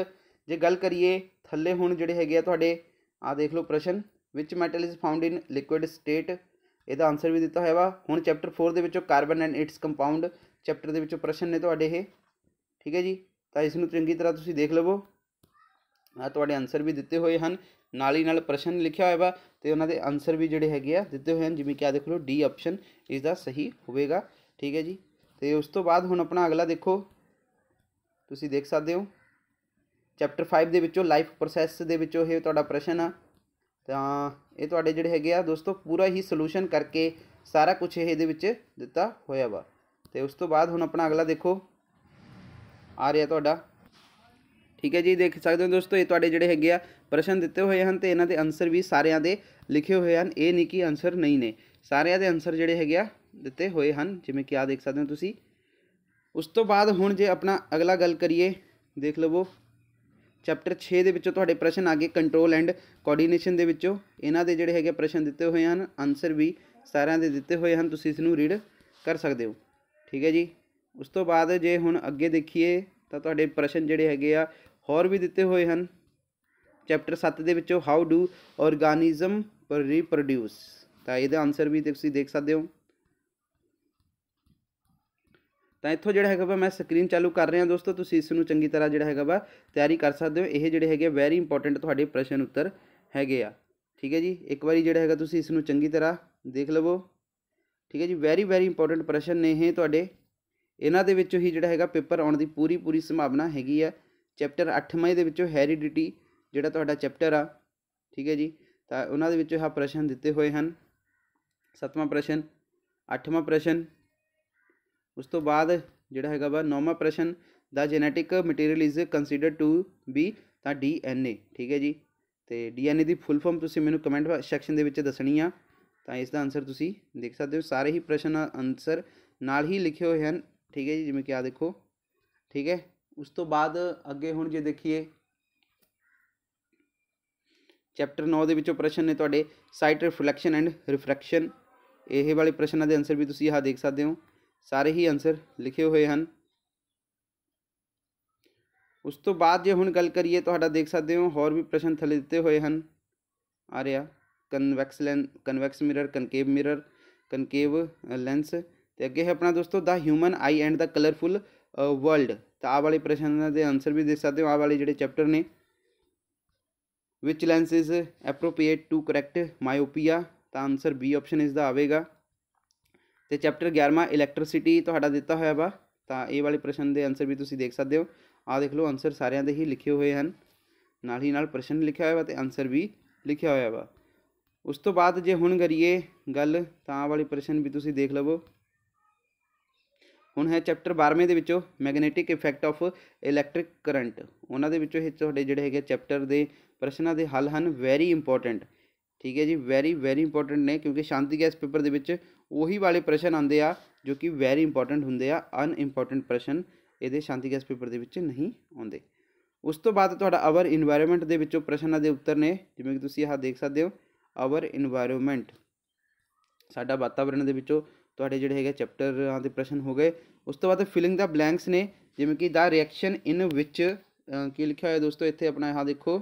A: ਜੇ ਗੱਲ ਕਰੀਏ ਥੱਲੇ ਹੁਣ ਜਿਹੜੇ ਹੈਗੇ ਆ ਤੁਹਾਡੇ ਆ ਦੇਖ ਲਓ ਪ੍ਰਸ਼ਨ ਵਿਚ metal is found in liquid state ਇਹਦਾ ਆਨਸਰ ਵੀ ਦਿੱਤਾ ਹੋਇਆ ਵਾ ਹੁਣ ਚੈਪਟਰ 4 ਦੇ ਵਿੱਚੋਂ carbon and its compound chapter ਦੇ ਵਿੱਚੋਂ ਪ੍ਰਸ਼ਨ ਨੇ ਤੁਹਾਡੇ ਇਹ ਠੀਕ ਹੈ ਜੀ ਤਾਂ ਇਸ ਨੂੰ ਚੰਗੀ ਤਰ੍ਹਾਂ ਤੁਸੀਂ ਦੇਖ ਲਵੋ ਆ ਤੁਹਾਡੇ ਆਨਸਰ ਵੀ ਦਿੱਤੇ ਹੋਏ ਹਨ ਨਾਲ ਹੀ ਨਾਲ ਪ੍ਰਸ਼ਨ ਲਿਖਿਆ ਹੋਇਆ ਵਾ ਤੇ ਉਹਨਾਂ ਦੇ ਆਨਸਰ ਵੀ ਜਿਹੜੇ ਹੈਗੇ ਆ ਦਿੱਤੇ ਹੋਏ ਹਨ ਜਿਵੇਂ ਕਿ ਆ ਦੇਖ ਲਓ ਡੀ ਆਪਸ਼ਨ ਇਸ ਦਾ ਸਹੀ ਹੋਵੇਗਾ ਠੀਕ ਹੈ ਜੀ ਤੇ ਉਸ ਤੋਂ ਬਾਅਦ ਹੁਣ ਆਪਣਾ ਅਗਲਾ ਦੇਖੋ ਤੁਸੀਂ ਦੇਖ ਸਕਦੇ ਹੋ ਚੈਪਟਰ 5 ਦੇ ਵਿੱਚੋਂ ਲਾਈਫ ਪ੍ਰੋਸੈਸ ਦੇ ਵਿੱਚੋਂ ਇਹ ਤੁਹਾਡਾ ਪ੍ਰਸ਼ਨ ਆ ये जोड़े है दोस्तों पूरा ही सोल्यूशन करके सारा कुछ ये दिता होया वा तो उस बाद हम अपना अगला देखो आ रहा थोड़ा ठीक है जी देख सकते हो दोस्तों ये जोड़े है प्रश्न दिते हुए हैं तो इन्हों के आंसर भी सारिया के लिखे हुए हैं ये नहीं कि आंसर नहीं ने सारे के आंसर जोड़े है दिते हुए हैं जिमें कि आ सकते हो तुम उस तो बाद हूँ जो अपना अगला गल करिए देख लवो ਚੈਪਟਰ 6 ਦੇ ਵਿੱਚੋਂ ਤੁਹਾਡੇ ਪ੍ਰਸ਼ਨ ਆ ਗਏ ਕੰਟਰੋਲ ਐਂਡ ਕੋਆਰਡੀਨੇਸ਼ਨ ਦੇ ਵਿੱਚੋਂ ਇਹਨਾਂ ਦੇ ਜਿਹੜੇ ਹੈਗੇ ਪ੍ਰਸ਼ਨ ਦਿੱਤੇ ਹੋਏ ਹਨ ਆਨਸਰ ਵੀ ਸਾਰਿਆਂ ਦੇ ਦਿੱਤੇ ਹੋਏ ਹਨ ਤੁਸੀਂ ਇਸ ਨੂੰ ਰੀਡ ਕਰ ਸਕਦੇ ਹੋ ਠੀਕ ਹੈ ਜੀ ਉਸ ਤੋਂ ਬਾਅਦ ਜੇ ਹੁਣ ਅੱਗੇ ਦੇਖੀਏ ਤਾਂ ਤੁਹਾਡੇ ਪ੍ਰਸ਼ਨ ਜਿਹੜੇ ਹੈਗੇ ਆ ਹੋਰ ਵੀ ਦਿੱਤੇ ਹੋਏ ਹਨ ਚੈਪਟਰ 7 ਦੇ ਵਿੱਚੋਂ ਹਾਊ ਡੂ ਆਰਗੈਨਿਜ਼ਮ ਰੀਪਰੋਡਿਊਸ ਤਾਂ ਇਹਦਾ ਆਨਸਰ ਵੀ ਤੁਸੀਂ ਦੇਖ ਸਕਦੇ ਹੋ ਤਾਂ ਇੱਥੋਂ ਜਿਹੜਾ ਹੈਗਾ ਵਾ ਮੈਂ ਸਕਰੀਨ ਚਾਲੂ ਕਰ ਰਿਹਾ ਦੋਸਤੋ ਤੁਸੀਂ ਇਸ ਨੂੰ ਚੰਗੀ ਤਰ੍ਹਾਂ ਜਿਹੜਾ ਹੈਗਾ ਵਾ ਤਿਆਰੀ ਕਰ ਸਕਦੇ ਹੋ ਇਹ ਜਿਹੜੇ ਹੈਗੇ ਵੈਰੀ ਇੰਪੋਰਟੈਂਟ ਤੁਹਾਡੇ ਪ੍ਰਸ਼ਨ ਉੱਤਰ ਹੈਗੇ ਆ ਠੀਕ ਹੈ ਜੀ ਇੱਕ ਵਾਰੀ ਜਿਹੜਾ ਹੈਗਾ ਤੁਸੀਂ ਇਸ ਨੂੰ ਚੰਗੀ ਤਰ੍ਹਾਂ ਦੇਖ ਲਵੋ ਠੀਕ ਹੈ ਜੀ ਵੈਰੀ ਵੈਰੀ ਇੰਪੋਰਟੈਂਟ ਪ੍ਰਸ਼ਨ ਨੇ ਇਹ ਤੁਹਾਡੇ ਇਹਨਾਂ ਦੇ ਵਿੱਚੋਂ ਹੀ ਜਿਹੜਾ ਹੈਗਾ ਪੇਪਰ ਆਉਣ ਦੀ ਪੂਰੀ ਪੂਰੀ ਸੰਭਾਵਨਾ ਹੈਗੀ ਆ ਚੈਪਟਰ 8ਵੇਂ ਦੇ ਵਿੱਚੋਂ ਹੈਰੀਡਿਟੀ ਜਿਹੜਾ ਤੁਹਾਡਾ ਚੈਪਟਰ ਆ ਠੀਕ ਹੈ ਜੀ ਤਾਂ ਉਹਨਾਂ ਦੇ ਵਿੱਚੋਂ ਇਹ ਪ੍ਰਸ਼ਨ ਦਿੱਤੇ ਹੋਏ ਹਨ 7ਵਾਂ ਪ੍ਰਸ਼ਨ ਅੱਠਵਾਂ ਪ੍ਰਸ਼ਨ ਉਸ ਤੋਂ ਬਾਅਦ ਜਿਹੜਾ ਹੈਗਾ ਵਾ ਨੌਵਾਂ ਪ੍ਰਸ਼ਨ ਦਾ genetic material is considered to be ਤਾਂ ਡੀ ਐਨ ਏ ਠੀਕ ਹੈ ਜੀ ਤੇ ਡੀ ਐਨ ਏ ਦੀ ਫੁੱਲ ਫਾਰਮ ਤੁਸੀਂ ਮੈਨੂੰ ਕਮੈਂਟ ਸੈਕਸ਼ਨ ਦੇ ਵਿੱਚ ਦੱਸਣੀ ਆ ਤਾਂ ਇਸ ਦਾ ਆਨਸਰ ਤੁਸੀਂ ਦੇਖ ਸਕਦੇ ਹੋ ਸਾਰੇ ਹੀ ਪ੍ਰਸ਼ਨ ਆਨਸਰ ਨਾਲ ਹੀ ਲਿਖੇ ਹੋਏ ਹਨ ਠੀਕ ਹੈ ਜੀ ਜਿਵੇਂ ਕਿ ਆ ਦੇਖੋ ਠੀਕ ਹੈ ਉਸ ਤੋਂ ਬਾਅਦ ਅੱਗੇ ਹੁਣ ਜੇ ਦੇਖੀਏ ਚੈਪਟਰ 9 ਦੇ ਵਿੱਚੋਂ ਪ੍ਰਸ਼ਨ ਨੇ ਤੁਹਾਡੇ ਸਾਈਟ ਰਿਫਲੈਕਸ਼ਨ ਐਂਡ ਰਿਫਰੈਕਸ਼ਨ ਇਹ ਵਾਲੇ ਪ੍ਰਸ਼ਨਾਂ ਦੇ ਆਨਸਰ ਵੀ ਤੁਸੀਂ ਆਹ ਦੇਖ ਸਕਦੇ ਹੋ सारे ही आंसर लिखे हुए हैं उस तो बाद जो हूँ गल करिए तो देख सकते हो और भी प्रश्न थले दिते हुए हैं आर्या कनवैक्स लें convex mirror concave mirror concave lens तो अगे है अपना दोस्तों the human eye and the colourful world तो आ वाले प्रश्न के आंसर भी देख सकते हो आ वाले जो चैप्टर ने which lens is appropriate to correct myopia तो आंसर बी ऑप्शन इसका आएगा ਤੇ ਚੈਪਟਰ 11ਵਾਂ ਇਲੈਕਟ੍ਰਿਸਿਟੀ ਤੁਹਾਡਾ ਦਿੱਤਾ ਹੋਇਆ ਵਾ ਤਾਂ ਇਹ ਵਾਲੇ ਪ੍ਰਸ਼ਨ ਦੇ ਆਨਸਰ ਵੀ ਤੁਸੀਂ ਦੇਖ ਸਕਦੇ ਹੋ ਆ ਦੇਖ ਲਓ ਆਨਸਰ ਸਾਰਿਆਂ ਦੇ ਹੀ ਲਿਖੇ ਹੋਏ ਹਨ ਨਾਲ ਹੀ ਨਾਲ ਪ੍ਰਸ਼ਨ ਲਿਖਿਆ ਹੋਇਆ ਵਾ ਤੇ ਆਨਸਰ ਵੀ ਲਿਖਿਆ ਹੋਇਆ ਵਾ ਉਸ ਤੋਂ ਬਾਅਦ ਜੇ ਹੁਣ ਕਰੀਏ ਗੱਲ ਤਾਂ ਵਾਲੀ ਪ੍ਰਸ਼ਨ ਵੀ ਤੁਸੀਂ ਦੇਖ ਲਵੋ ਹੁਣ ਹੈ ਚੈਪਟਰ 12ਵੇਂ ਦੇ ਵਿੱਚੋਂ magnetic effect of electric current ਉਹਨਾਂ ਦੇ ਵਿੱਚੋਂ ਇਹ ਤੁਹਾਡੇ ਜਿਹੜੇ ਹੈਗੇ ਚੈਪਟਰ ਦੇ ਪ੍ਰਸ਼ਨਾਂ ਦੇ ਹੱਲ ਹਨ ਵੈਰੀ ਇੰਪੋਰਟੈਂਟ ਠੀਕ ਹੈ ਜੀ ਵੈਰੀ ਵੈਰੀ ਇੰਪੋਰਟੈਂਟ ਨੇ ਕਿਉਂਕਿ ਸ਼ਾਂਤੀ ਗੈਸ ਪੇਪਰ ਦੇ ਵਿੱਚ ਉਹੀ ਵਾਲੇ ਪ੍ਰਸ਼ਨ ਆਉਂਦੇ ਆ ਜੋ ਕਿ ਵੈਰੀ ਇੰਪੋਰਟੈਂਟ ਹੁੰਦੇ ਆ ਅਨ ਇੰਪੋਰਟੈਂਟ ਪ੍ਰਸ਼ਨ ਇਹਦੇ ਸ਼ਾਂਤੀ ਗੈਸ ਪੇਪਰ ਦੇ ਵਿੱਚ ਨਹੀਂ ਆਉਂਦੇ ਉਸ ਤੋਂ ਬਾਅਦ ਤੁਹਾਡਾ ਆਵਰ এনवायरमेंट ਦੇ ਵਿੱਚੋਂ ਪ੍ਰਸ਼ਨਾਂ ਦੇ ਉੱਤਰ ਨੇ ਜਿਵੇਂ ਕਿ ਤੁਸੀਂ ਆਹ ਦੇਖ ਸਕਦੇ ਹੋ ਆਵਰ এনवायरमेंट ਸਾਡਾ ਵਾਤਾਵਰਣ ਦੇ ਵਿੱਚੋਂ ਤੁਹਾਡੇ ਜਿਹੜੇ ਹੈਗੇ ਚੈਪਟਰਾਂ ਦੇ ਪ੍ਰਸ਼ਨ ਹੋ ਗਏ ਉਸ ਤੋਂ ਬਾਅਦ ਫਿਲਿੰਗ ਦਾ ਬਲੈਂਕਸ ਨੇ ਜਿਵੇਂ ਕਿ ਦਾ ਰਿਐਕਸ਼ਨ ਇਨ ਵਿੱਚ ਕੀ ਲਿਖਿਆ ਹੋਇਆ ਦੋਸਤੋ ਇੱਥੇ ਆਪਣਾ ਆਹ ਦੇਖੋ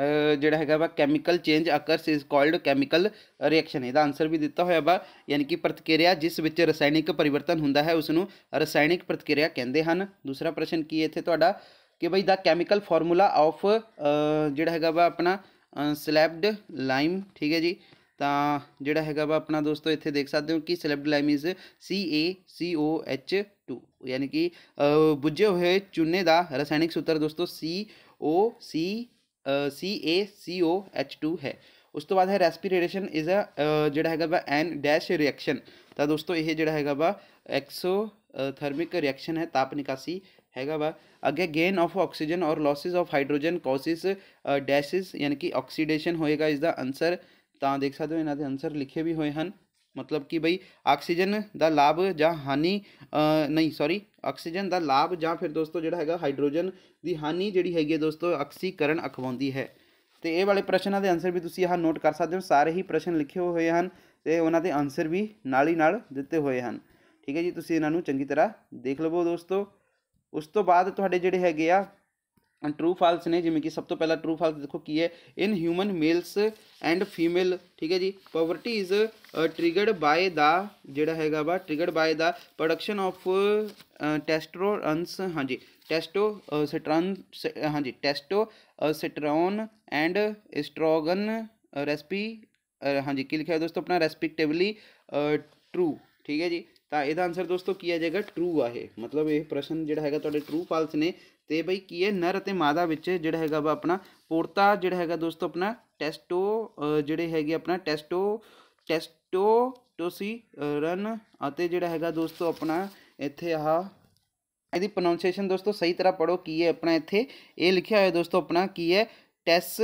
A: जोड़ा है वा chemical change occurs is called chemical reaction यदा आंसर भी दिता हुआ वा यानी कि प्रतिक्रिया जिस विच रसायनिक परिवर्तन होंगे है उसनों रसायनिक प्रतिक्रिया कहते हैं दूसरा प्रश्न की इतने थोड़ा कि बई द कैमिकल फॉर्मूला ऑफ जोड़ा है वा अपना सिलैबड लाइम ठीक है जी तो जोड़ा है वा अपना दोस्तों इतने देख सकते हो कि slaked lime is C A C O H two यानी कि बुझे हुए चूने का रसायनिक सूत्र दोस्तों सी ओ सी सी A C O H to है उस तो बाद है रेस्पीरेशन इज़ अ जोड़ा है वा एन डैश रिएक्शन तो दोस्तों यह जोड़ा है वा एक्सो थर्मिक रिएक्शन है ताप निकासी है वा अगे गेन ऑफ ऑक्सीजन और लॉसिज ऑफ हाइड्रोजन कोसिस डैशिज यानी कि ऑक्सीडेशन होएगा इसका आंसर तो देख सकते हो इन्हें आंसर लिखे भी हुए हैं मतलब कि बई ऑक्सीजन का लाभ ज हानि नहीं सॉरी ਆਕਸੀਜਨ ਦਾ ਲਾਭ ਜਾਂ ਫਿਰ ਦੋਸਤੋ ਜਿਹੜਾ ਹੈਗਾ ਹਾਈਡਰੋਜਨ ਦੀ ਹਾਨੀ ਜਿਹੜੀ ਹੈਗੀ ਹੈ ਦੋਸਤੋ ਆਕਸੀਕਰਨ ਅਖਵਾਉਂਦੀ ਹੈ ਤੇ ਇਹ ਵਾਲੇ ਪ੍ਰਸ਼ਨਾਂ ਦੇ ਆਨਸਰ ਵੀ ਤੁਸੀਂ ਆਹ ਨੋਟ ਕਰ ਸਕਦੇ ਹੋ ਸਾਰੇ ਹੀ ਪ੍ਰਸ਼ਨ ਲਿਖੇ ਹੋਏ ਹਨ ਤੇ ਉਹਨਾਂ ਦੇ ਆਨਸਰ ਵੀ ਨਾਲ ਹੀ ਨਾਲ ਦਿੱਤੇ ਹੋਏ ਹਨ ਠੀਕ ਹੈ ਜੀ ਤੁਸੀਂ ਇਹਨਾਂ ਨੂੰ ਚੰਗੀ ਤਰ੍ਹਾਂ ਦੇਖ ਲਵੋ ਦੋਸਤੋ ਉਸ ਤੋਂ ਬਾਅਦ ਤੁਹਾਡੇ ਜਿਹੜੇ ਹੈਗੇ ਆ ट्रू फॉल्स ने जिमें कि सब तो पहला ट्रू फॉल्स देखो की है in human males and female ठीक है जी puberty is triggered by the जोड़ा है वा triggered by the production of testosterone हाँ जी टेस्टो सिट्रन uh, uh, हाँ जी टेस्टो सिट्रोन एंड स्ट्रोगन रेसपी हाँ जी की लिखा है दोस्तों अपना रेस्पेक्टिवली ट्रू uh, ठीक है जी तो यह आंसर दोस्तों की आ जाएगा ट्रू आए मतलब ये प्रश्न जो है तो ट्रू फॉल्स ने तो बई की है नर मादा जोड़ा है वह अपना पोर्ता जोड़ा है दोस्तों अपना टेस्टो जोड़े है अपना टेस्टो टैसटो टोसी रन जोड़ा है दोस्तों अपना इतने आह यदि प्रोनाउंसीएशन दोस्तों सही तरह पढ़ो की है अपना इतने ये लिखा हुआ है दोस्तों अपना की है ਟੈਸ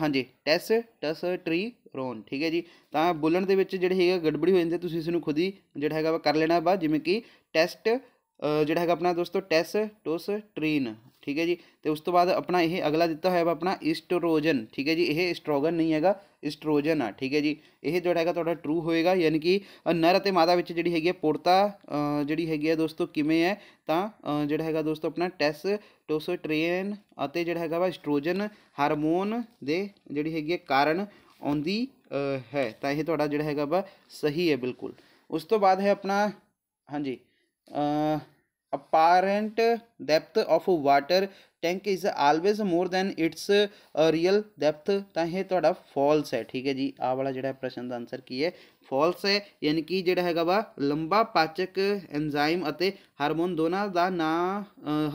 A: ਹਾਂਜੀ ਟੈਸ ਟਸ ਟ੍ਰੀ ਰੋਨ ਠੀਕ ਹੈ ਜੀ ਤਾਂ ਬੋਲਣ ਦੇ ਵਿੱਚ ਜਿਹੜੇ ਹੈਗਾ ਗੜਬੜੀ ਹੋ ਜਾਂਦੀ ਤੁਸੀਂ ਇਸ ਨੂੰ ਖੁਦ ਹੀ ਜਿਹੜਾ ਹੈਗਾ ਕਰ ਲੈਣਾ ਬਾ ਜਿਵੇਂ ਕਿ ਟੈਸਟ ਜਿਹੜਾ ਹੈਗਾ ਆਪਣਾ ਦੋਸਤੋ ਟੈਸ ਟੋਸ ਟ੍ਰੀਨ ठीक है जी तो उस तो बाद अपना यह अगला दिता हुआ अपना इस्ट्रोजन ठीक है जी ये स्ट्रोगन नहीं है इस्ट्रोजन आ ठीक है जी यह जोड़ा है ट्रू होएगा यानी कि नर और मादा जी है पोड़ता जी है दोस्तों किमें है तो जोड़ा है दोस्तों अपना टैस टोसोट्रेन जोड़ा है वा स्ट्रोजन हारमोन दे जी है कारण आँदी है तो यह जोड़ा है वा सही है बिल्कुल उस तो बाद है अपना हाँ जी apparent depth of water tank is always more than its real depth तो यह थोड़ा फॉल्स है ठीक है जी आ वाला जोड़ा प्रश्न का आंसर की है फॉल्स है यानी कि जोड़ा है वा लंबा पाचक एनजाइम हारमोन दोनों का ना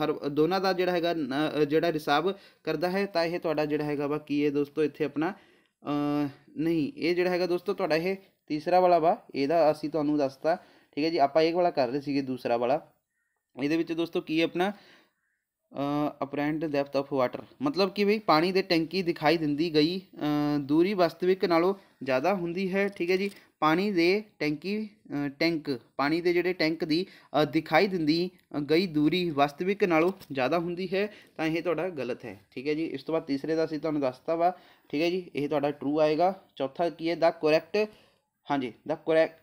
A: हर दोनों का जोड़ा है जोड़ा रिसाव करता है तो यह थोड़ा जोड़ा है वा की है दोस्तों इतने अपना आ, नहीं ये जोड़ा है दोस्तों थोड़ा यह तीसरा वाला वा यदा असी थानू दसता ठीक है जी आप एक वाला कर रहे थे दूसरा वाला ये दोस्तों की अपना अपरेंट डेप्थ ऑफ वाटर मतलब कि भाई पानी दे टंकी दिखाई दी गई दूरी वास्तविक नालों ज़्यादा होंगी है ठीक है जी पानी दे टंकी टैंक पानी के जोड़े टैंक दी दिखाई दी गई दूरी वास्तविक नालों ज़्यादा होंगी है तो यह थोड़ा गलत है ठीक है जी इस तो बाद तीसरे का असं तुम्हें दसता वा ठीक है जी ये थोड़ा ट्रू आएगा चौथा की है द कोरैक्ट हाँ जी the correct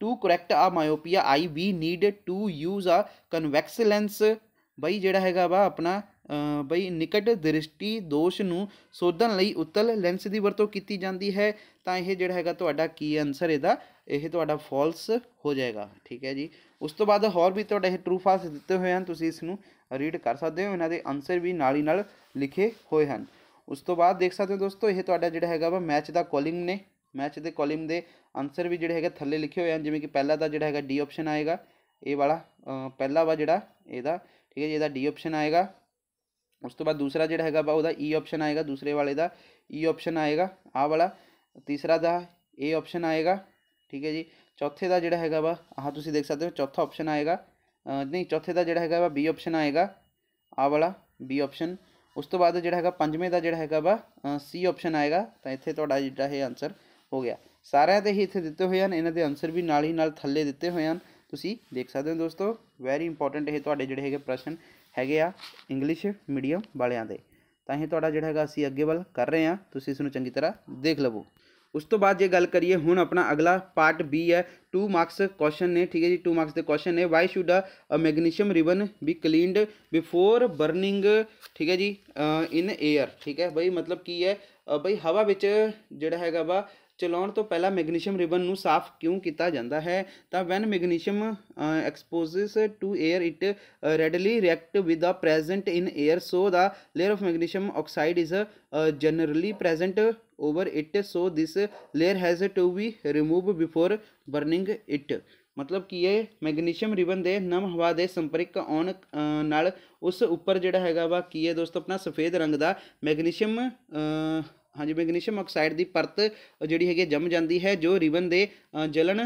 A: to correct a myopia eye we need to use a convex lens ਬਈ ਜਿਹੜਾ ਹੈਗਾ ਵਾ ਆਪਣਾ ਬਈ ਨਿਕਟ ਦ੍ਰਿਸ਼ਟੀ ਦੋਸ਼ ਨੂੰ ਸੋਧਣ ਲਈ ਉਤਲ ਲੈਂਸ ਦੀ ਵਰਤੋਂ ਕੀਤੀ ਜਾਂਦੀ ਹੈ ਤਾਂ ਇਹ ਜਿਹੜਾ ਹੈਗਾ ਤੁਹਾਡਾ ਕੀ ਆਨਸਰ ਇਹਦਾ ਇਹ ਤੁਹਾਡਾ ਫਾਲਸ ਹੋ ਜਾਏਗਾ ਠੀਕ ਹੈ ਜੀ ਉਸ ਤੋਂ ਬਾਅਦ ਹੋਰ ਵੀ ਤੁਹਾਡੇ ਇਹ ਟਰੂ ਫਾਲਸ ਦਿੱਤੇ ਹੋਏ ਹਨ ਤੁਸੀਂ ਇਸ ਨੂੰ ਰੀਡ ਕਰ ਸਕਦੇ ਹੋ ਇਹਨਾਂ ਦੇ ਆਨਸਰ ਵੀ ਨਾਲ ਹੀ ਨਾਲ ਲਿਖੇ ਹੋਏ ਹਨ ਉਸ ਤੋਂ ਬਾਅਦ ਦੇਖ ਸਕਦੇ ਹੋ ਦੋਸਤੋ ਇਹ ਤੁਹਾਡਾ ਜਿਹੜਾ ਹੈਗਾ ਵਾ ਮੈਚ ਦਾ ਕਾਲਿੰਗ ਨੇ मैच के कॉलम के आंसर भी जोड़े है थले लिखे हुए हैं जिमें कि पहला का जोड़ा है डी ऑप्शन आएगा ए वाला पहला वा जरा ठीक है जी यदा डी ऑप्शन आएगा उस तो बाद दूसरा जोड़ा है वा वह ई ऑप्शन आएगा दूसरे वाले का ई ऑप्शन आएगा आ वाला तीसरा का ए ऑप्शन आएगा ठीक है जी चौथे का जोड़ा है वा आह तुम देख सकते हो चौथा ऑप्शन आएगा नहीं चौथे का जोड़ा है वा बी ऑप्शन आएगा आ वाला बी ऑप्शन उस तो बाद जोड़ा है पंजे का जोड़ा है वा सी ऑप्शन आएगा तो इतने जोड़ा है आंसर हो गया सारे ही इतने दिते हुए हैं इन्हों आंसर भी नाल ही नाल थले दते हुए हैं तुम देख सकते हो दोस्तों वैरी इंपोर्टेंट ये थोड़े जोड़े है प्रश्न है इंग्लिश मीडियम वाले के ता ही थोड़ा जोड़ा है असं अगे वल कर रहे हैं तो इस चंकी तरह देख लवो उस तो बाद जो गल करिए हूँ अपना अगला पार्ट बी है टू मार्क्स क्वेश्चन ने ठीक है जी टू मार्क्स के क्वेश्चन ने why should a magnesium ribbon be cleaned before burning ठीक है जी इन एयर ठीक है बई मतलब की है बई हवा जोड़ा है वा ਚਲਾਉਣ ਤੋਂ ਪਹਿਲਾਂ ਮੈਗਨੀਸ਼ੀਅਮ ਰਿਬਨ ਨੂੰ ਸਾਫ਼ ਕਿਉਂ ਕੀਤਾ ਜਾਂਦਾ ਹੈ ਤਾਂ when magnesium exposes to air it readily react with the present in air so the layer of magnesium oxide is generally present over it so this layer has to be remove before burning it ਮਤਲਬ ਕਿ ਇਹ magnesium ribbon ਦੇ ਨਮ ਹਵਾ ਦੇ ਸੰਪਰਕ ਆਉਣ ਨਾਲ ਉਸ ਉੱਪਰ ਜਿਹੜਾ ਹੈਗਾ ਵਾ ਕੀ ਹੈ ਦੋਸਤੋ ਆਪਣਾ ਸਫੇਦ ਰੰਗ ਦਾ ਮੈਗਨੀਸ਼ੀਅਮ हाँ जी मैगनीशियम ऑक्साइड की परत जी है जम जाती है जो रिबन दे जलन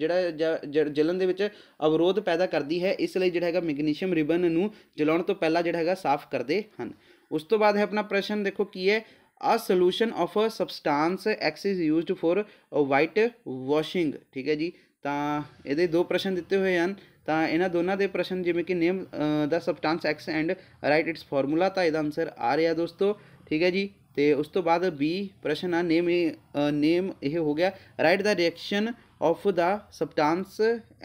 A: जड़ा ज जलन के अवरोध पैदा करती है इसलिए जोड़ा है मैगनीशियम रिबन में जलाने तो पहला जोड़ा है साफ करते हैं उस तो बाद है अपना प्रश्न देखो की है a solution of a substance X is use for white washing ठीक है जी तो ये दो प्रश्न दते हुए हैं तो इन दोनों के प्रश्न जिमें कि name the substance X and write its formula तो यदा आंसर आ रहा दोस्तों ठीक है जी तो उस तो बाद बी प्रश्न आ नेम नेम यह हो गया write the reaction of the substance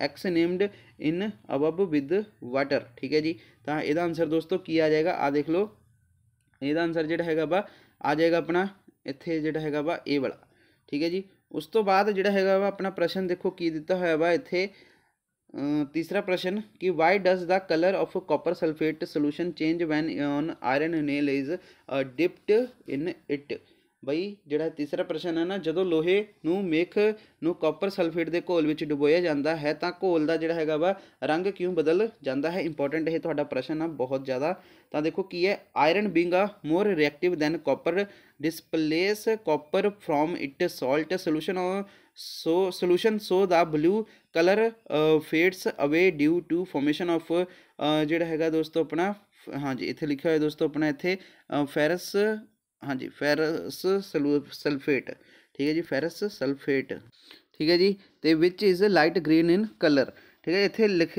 A: X named in अबब विद वाटर ठीक है जी तो यद आंसर दोस्तों की आ जाएगा आ देख लो यद आंसर जोड़ा है वा आ जाएगा अपना इतने जोड़ा है वा ए वाला ठीक है जी उस तो बाद जोड़ा है वा अपना प्रश्न देखो की दिता हुआ वा इतने तीसरा प्रश्न कि why does the colour of copper sulphate solution change when on iron nail is dipped in it बई जोड़ा तीसरा प्रश्न है ना जो लोहे मेख न कॉपर सल्फेट के घोल में डुबोया जाता है तो घोल का जोड़ा है वा रंग क्यों बदल जाता है इंपोर्टेंट यह प्रश्न आ बहुत ज़्यादा तो देखो की है iron being a more reactive than copper displace copper from it salt solution of so solution so the blue colour fades away due to formation of जोड़ा है दोस्तों अपना हाँ जी इतने लिखा हुआ दोस्तों अपना इतने फेरस uh, हाँ जी फेरस सलू सल्फेट ठीक है जी फेरस सल्फेट ठीक है जी तो which is light green in colour ਠੀਕ ਹੈ ਇੱਥੇ ਲਿਖ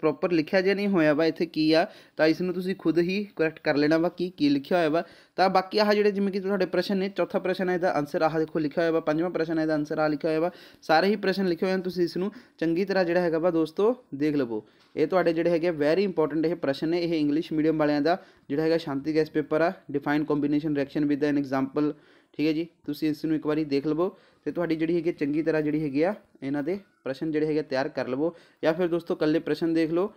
A: ਪ੍ਰੋਪਰ ਲਿਖਿਆ ਜੇ ਨਹੀਂ ਹੋਇਆ ਵਾ ਇੱਥੇ ਕੀ ਆ ਤਾਂ ਇਸ ਨੂੰ ਤੁਸੀਂ ਖੁਦ ਹੀ ਕਰੈਕਟ ਕਰ ਲੈਣਾ ਵਾ ਕੀ ਕੀ ਲਿਖਿਆ ਹੋਇਆ ਵਾ ਤਾਂ ਬਾਕੀ ਆਹ ਜਿਹੜੇ ਜਿਵੇਂ ਕਿ ਤੁਹਾਡੇ ਪ੍ਰਸ਼ਨ ਨੇ ਚੌਥਾ ਪ੍ਰਸ਼ਨ ਹੈ ਇਹਦਾ ਆਨਸਰ ਆਹ ਦੇਖੋ ਲਿਖਿਆ ਹੋਇਆ ਵਾ ਪੰਜਵਾਂ ਪ੍ਰਸ਼ਨ ਹੈ ਇਹਦਾ ਆਨਸਰ ਆ ਲਿਖਿਆ ਹੋਇਆ ਵਾ ਸਾਰੇ ਹੀ ਪ੍ਰਸ਼ਨ ਲਿਖੇ ਹੋਏ ਹਨ ਤੁਸੀਂ ਇਸ ਨੂੰ ਚੰਗੀ ਤਰ੍ਹਾਂ ਜਿਹੜਾ ਹੈਗਾ ਵਾ ਦੋਸਤੋ ਦੇਖ ਲਵੋ ਇਹ ਤੁਹਾਡੇ ਜਿਹੜੇ ਹੈਗੇ ਵੈਰੀ ਇੰਪੋਰਟੈਂਟ ਇਹ ਪ੍ਰਸ਼ਨ ਨੇ ਇਹ ਇੰਗਲਿਸ਼ ਮੀਡੀਅਮ ਵਾਲਿਆਂ ਦਾ ਜਿਹੜਾ ਹੈਗਾ Shanti guess paper a define combination reaction with an example ਠੀਕ ਹੈ ਜੀ ਤੁਸੀਂ ਇਸ ਨੂੰ ਇੱਕ ਵਾਰੀ ਦੇਖ ਲਵੋ ਤੇ ਤੁਹਾਡੀ ਜਿਹੜੀ ਹੈਗੀ ਚੰਗੀ ਤਰ੍ਹਾਂ ਜਿਹੜੀ ਹੈਗੀ ਆ ਇਹਨਾਂ ਦੇ ਪ੍ਰਸ਼ਨ ਜਿਹੜੇ ਹੈਗੇ ਤਿਆਰ ਕਰ ਲਵੋ ਜਾਂ ਫਿਰ ਦੋਸਤੋ ਕੱਲੇ ਪ੍ਰਸ਼ਨ ਦੇਖ ਲਓ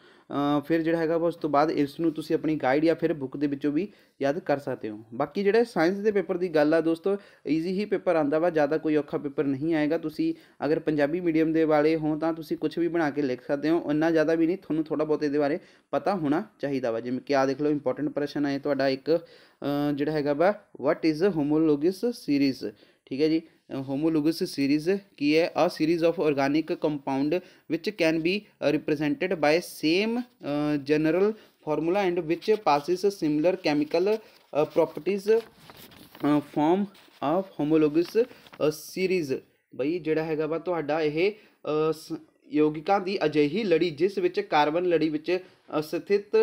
A: ਫਿਰ ਜਿਹੜਾ ਹੈਗਾ ਉਸ ਤੋਂ ਬਾਅਦ ਇਸ ਨੂੰ ਤੁਸੀਂ ਆਪਣੀ ਗਾਈਡ ਜਾਂ ਫਿਰ ਬੁੱਕ ਦੇ ਵਿੱਚੋਂ ਵੀ ਯਾਦ ਕਰ ਸਕਦੇ ਹੋ ਬਾਕੀ ਜਿਹੜੇ ਸਾਇੰਸ ਦੇ ਪੇਪਰ ਦੀ ਗੱਲ ਆ ਦੋਸਤੋ ਈਜ਼ੀ ਹੀ ਪੇਪਰ ਆਂਦਾ ਵਾ ਜ਼ਿਆਦਾ ਕੋਈ ਔਖਾ ਪੇਪਰ ਨਹੀਂ ਆਏਗਾ ਤੁਸੀਂ ਅਗਰ ਪੰਜਾਬੀ ਮੀਡੀਅਮ ਦੇ ਵਾਲੇ ਹੋ ਤਾਂ ਤੁਸੀਂ ਕੁਝ ਵੀ ਬਣਾ ਕੇ ਲਿਖ ਸਕਦੇ ਹੋ ਇੰਨਾ ਜ਼ਿਆਦਾ ਵੀ ਨਹੀਂ ਤੁਹਾਨੂੰ ਥੋੜਾ ਬਹੁਤ ਇਹਦੇ ਬਾਰੇ ਪਤਾ ਹੋਣਾ ਚਾਹੀਦਾ ਵਾ ਜਿਵੇਂ ਕਿ ਆ ਦੇਖ ਲਓ ਇੰਪੋਰਟੈਂਟ ਪ੍ਰਸ਼ਨ ਆਏ ਤੁਹਾਡਾ ਇੱਕ ਜਿਹੜਾ ਹੈਗਾ ਵਾ ਵਾਟ ਇਜ਼ ਹੋਮੋਲੋਗਸ ਸੀਰੀਜ਼ ਠੀਕ ਹੈ ਜੀ homologous series की है a series of organic compound which can be represented by same uh, general formula and which passes similar chemical uh, properties uh, form of homologous uh, series ਬਈ ਜਿਹੜਾ ਹੈਗਾ ਵਾ ਤੁਹਾਡਾ ਇਹ ਯੋਗਿਕਾਂ ਦੀ ਅਜਿਹੀ ਲੜੀ ਜਿਸ ਵਿੱਚ ਕਾਰਬਨ ਲੜੀ ਵਿੱਚ ਸਥਿਤ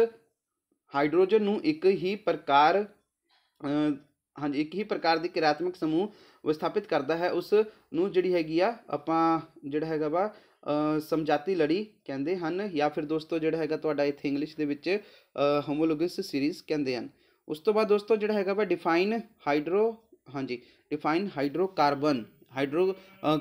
A: ਹਾਈਡਰੋਜਨ ਨੂੰ ਇੱਕ ਹੀ ਪ੍ਰਕਾਰ ਹਾਂਜੀ ਇੱਕ ਹੀ ਪ੍ਰਕਾਰ ਦੇ ਕਿਰਿਆਤਮਕ ਸਮੂਹ ਵਿਸਥਾਪਿਤ ਕਰਦਾ ਹੈ ਉਸ ਨੂੰ ਜਿਹੜੀ ਹੈਗੀ ਆ ਆਪਾਂ ਜਿਹੜਾ ਹੈਗਾ ਵਾ ਸਮਝਾਤੀ ਲੜੀ ਕਹਿੰਦੇ ਹਨ ਜਾਂ ਫਿਰ ਦੋਸਤੋ ਜਿਹੜਾ ਹੈਗਾ ਤੁਹਾਡਾ ਇੱਥੇ ਇੰਗਲਿਸ਼ ਦੇ ਵਿੱਚ ਹੋਮੋਲੋਗਸ ਸੀਰੀਜ਼ ਕਹਿੰਦੇ ਹਨ ਉਸ ਤੋਂ ਬਾਅਦ ਦੋਸਤੋ ਜਿਹੜਾ ਹੈਗਾ ਵਾ ਡਿਫਾਈਨ ਹਾਈਡਰੋ ਹਾਂਜੀ ਡਿਫਾਈਨ ਹਾਈਡਰੋਕਾਰਬਨ ਹਾਈਡਰੋ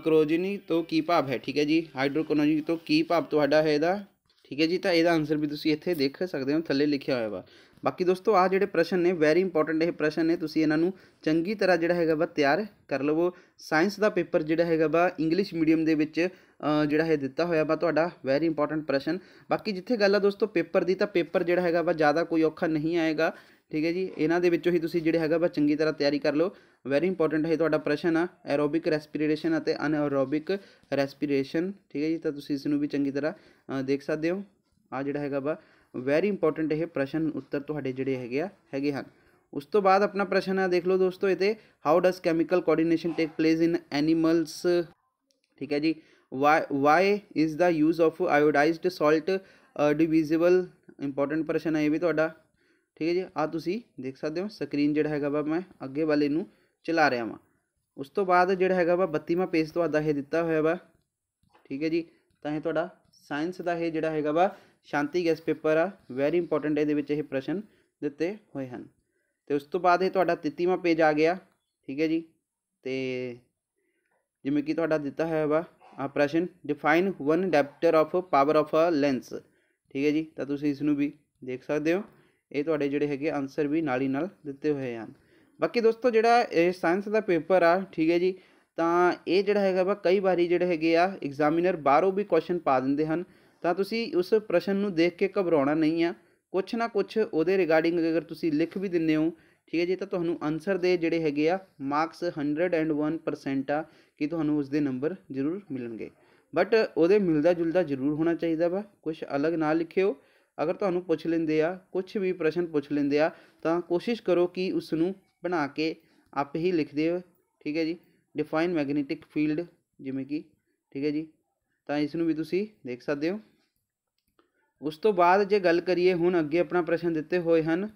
A: ਕਰੋਜਨੀ ਤੋਂ ਕੀ ਭਾਵ ਹੈ ਠੀਕ ਹੈ ਜੀ ਹਾਈਡਰੋਕੋਨੋਜੀ ਤੋਂ ਕੀ ਭਾਵ ਤੁਹਾਡਾ ਹੈ ਇਹਦਾ ਠੀਕ ਹੈ ਜੀ ਤਾਂ ਇਹਦਾ ਆਨਸਰ ਵੀ ਤੁਸੀਂ ਇੱਥੇ ਦੇਖ ਸਕਦੇ ਹੋ ਥੱਲੇ ਲਿਖਿਆ ਹੋਇਆ ਵਾ ਬਾਕੀ ਦੋਸਤੋ ਆ ਜਿਹੜੇ ਪ੍ਰਸ਼ਨ ਨੇ ਵੈਰੀ ਇੰਪੋਰਟੈਂਟ ਇਹ ਪ੍ਰਸ਼ਨ ਨੇ ਤੁਸੀਂ ਇਹਨਾਂ ਨੂੰ ਚੰਗੀ ਤਰ੍ਹਾਂ ਜਿਹੜਾ ਹੈਗਾ ਵਾ ਤਿਆਰ ਕਰ ਲਵੋ ਸਾਇੰਸ ਦਾ ਪੇਪਰ ਜਿਹੜਾ ਹੈਗਾ ਵਾ ਇੰਗਲਿਸ਼ ਮੀਡੀਅਮ ਦੇ ਵਿੱਚ ਜਿਹੜਾ ਹੈ ਦਿੱਤਾ ਹੋਇਆ ਵਾ ਤੁਹਾਡਾ ਵੈਰੀ ਇੰਪੋਰਟੈਂਟ ਪ੍ਰਸ਼ਨ ਬਾਕੀ ਜਿੱਥੇ ਗੱਲ ਆ ਦੋਸਤੋ ਪੇਪਰ ਦੀ ਤਾਂ ਪੇਪਰ ਜਿਹੜਾ ਹੈਗਾ ਵਾ ਜ਼ਿਆਦਾ ਕੋਈ ਔਖਾ ਨਹੀਂ ਆਏਗਾ ਠੀਕ ਹੈ ਜੀ ਇਹਨਾਂ ਦੇ ਵਿੱਚੋਂ ਹੀ ਤੁਸੀਂ ਜਿਹੜੇ ਹੈਗਾ ਵਾ ਚੰਗੀ ਤਰ੍ਹਾਂ ਤਿਆਰੀ ਕਰ ਲਓ ਵੈਰੀ ਇੰਪੋਰਟੈਂਟ ਹੈ ਤੁਹਾਡਾ ਪ੍ਰਸ਼ਨ ਆ ਐਰੋਬਿਕ ਰੈਸਪੀਰੇਸ਼ਨ ਅਤੇ ਅਨਐਰੋਬਿਕ ਰੈਸਪੀਰੇਸ਼ਨ ਠੀਕ ਹੈ ਜੀ ਤਾਂ ਤੁਸੀਂ ਇਸ ਨੂੰ ਵੀ ਚੰਗੀ ਤਰ੍ਹਾਂ ਦੇਖ ਸਕਦੇ ਹੋ ਆ ਜਿਹੜਾ ਹੈਗਾ ਵਾ वैरी इंपोर्टेंट यह प्रश्न उत्तर थोड़े तो जोड़े है, है उस तो बाद अपना प्रश्न है देख लो दोस्तों ये how does chemical coordination take place in animals ठीक है जी why why is the use of iodised salt divisible important प्रश्न है ये भी थोड़ा ठीक है जी आ तुसी देख सकते हो स्क्रीन जो है वा मैं अगे वाले चला रहा वा उस तो बाद जो है वा बत्तीवें पेज तो दिता हुआ वा ठीक है जी तो यह सैंस का यह जो है वा शांति गैस पेपर आ वैरी इंपोर्टेंट ये प्रश्न दते हुए हैं तो उस तो बाद तीतीवा पेज आ गया ठीक है जी तो जिमें कि दिता हुआ वा प्रश्न define one dioptre of power of a lens ठीक है जी तो इस भी देख सकते हो ये जोड़े है आंसर भी नाली नाल ही हुए हैं बाकी दोस्तों जोड़ा सैंस का पेपर आ ठीक है जी तो यह यहाँ है वा कई बार जोड़े है एग्जामीनर बारों भी क्वेश्चन पा देंगे ਤਾਂ ਤੁਸੀਂ ਉਸ ਪ੍ਰਸ਼ਨ ਨੂੰ ਦੇਖ ਕੇ ਘਬਰਾਉਣਾ ਨਹੀਂ ਆ ਕੁਛ ਨਾ ਕੁਛ ਉਹਦੇ ਰਿਗਾਰਡਿੰਗ ਅਗਰ ਤੁਸੀਂ ਲਿਖ ਵੀ ਦਿੰਦੇ ਹੋ ਠੀਕ ਹੈ ਜੀ ਤਾਂ ਤੁਹਾਨੂੰ ਆਨਸਰ ਦੇ ਜਿਹੜੇ ਹੈਗੇ ਆ ਮਾਰਕਸ 101% ਆ ਕਿ ਤੁਹਾਨੂੰ ਉਸ ਦੇ ਨੰਬਰ ਜ਼ਰੂਰ ਮਿਲਣਗੇ ਬਟ ਉਹਦੇ ਮਿਲਦਾ ਜੁਲਦਾ ਜ਼ਰੂਰ ਹੋਣਾ ਚਾਹੀਦਾ ਵਾ ਕੁਝ ਅਲੱਗ ਨਾ ਲਿਖਿਓ ਅਗਰ ਤੁਹਾਨੂੰ ਪੁੱਛ ਲੈਂਦੇ ਆ ਕੁਝ ਵੀ ਪ੍ਰਸ਼ਨ ਪੁੱਛ ਲੈਂਦੇ ਆ ਤਾਂ ਕੋਸ਼ਿਸ਼ ਕਰੋ ਕਿ ਉਸ ਨੂੰ ਬਣਾ ਕੇ ਆਪ ਹੀ ਲਿਖ ਦਿਓ ਠੀਕ ਹੈ ਜੀ ਡਿਫਾਈਨ ਮੈਗਨੇਟਿਕ ਫੀਲਡ ਜਿਵੇਂ ਕਿ ਠੀਕ ਹੈ ਜੀ ਤਾਂ ਇਸ ਨੂੰ ਵੀ ਤੁਸੀਂ ਦੇਖ ਸਕਦੇ ਹੋ ਉਸ ਤੋਂ ਬਾਅਦ ਜੇ ਗੱਲ ਕਰੀਏ ਹੁਣ ਅੱਗੇ ਆਪਣਾ ਪ੍ਰਸ਼ਨ ਦਿੱਤੇ ਹੋਏ ਹਨ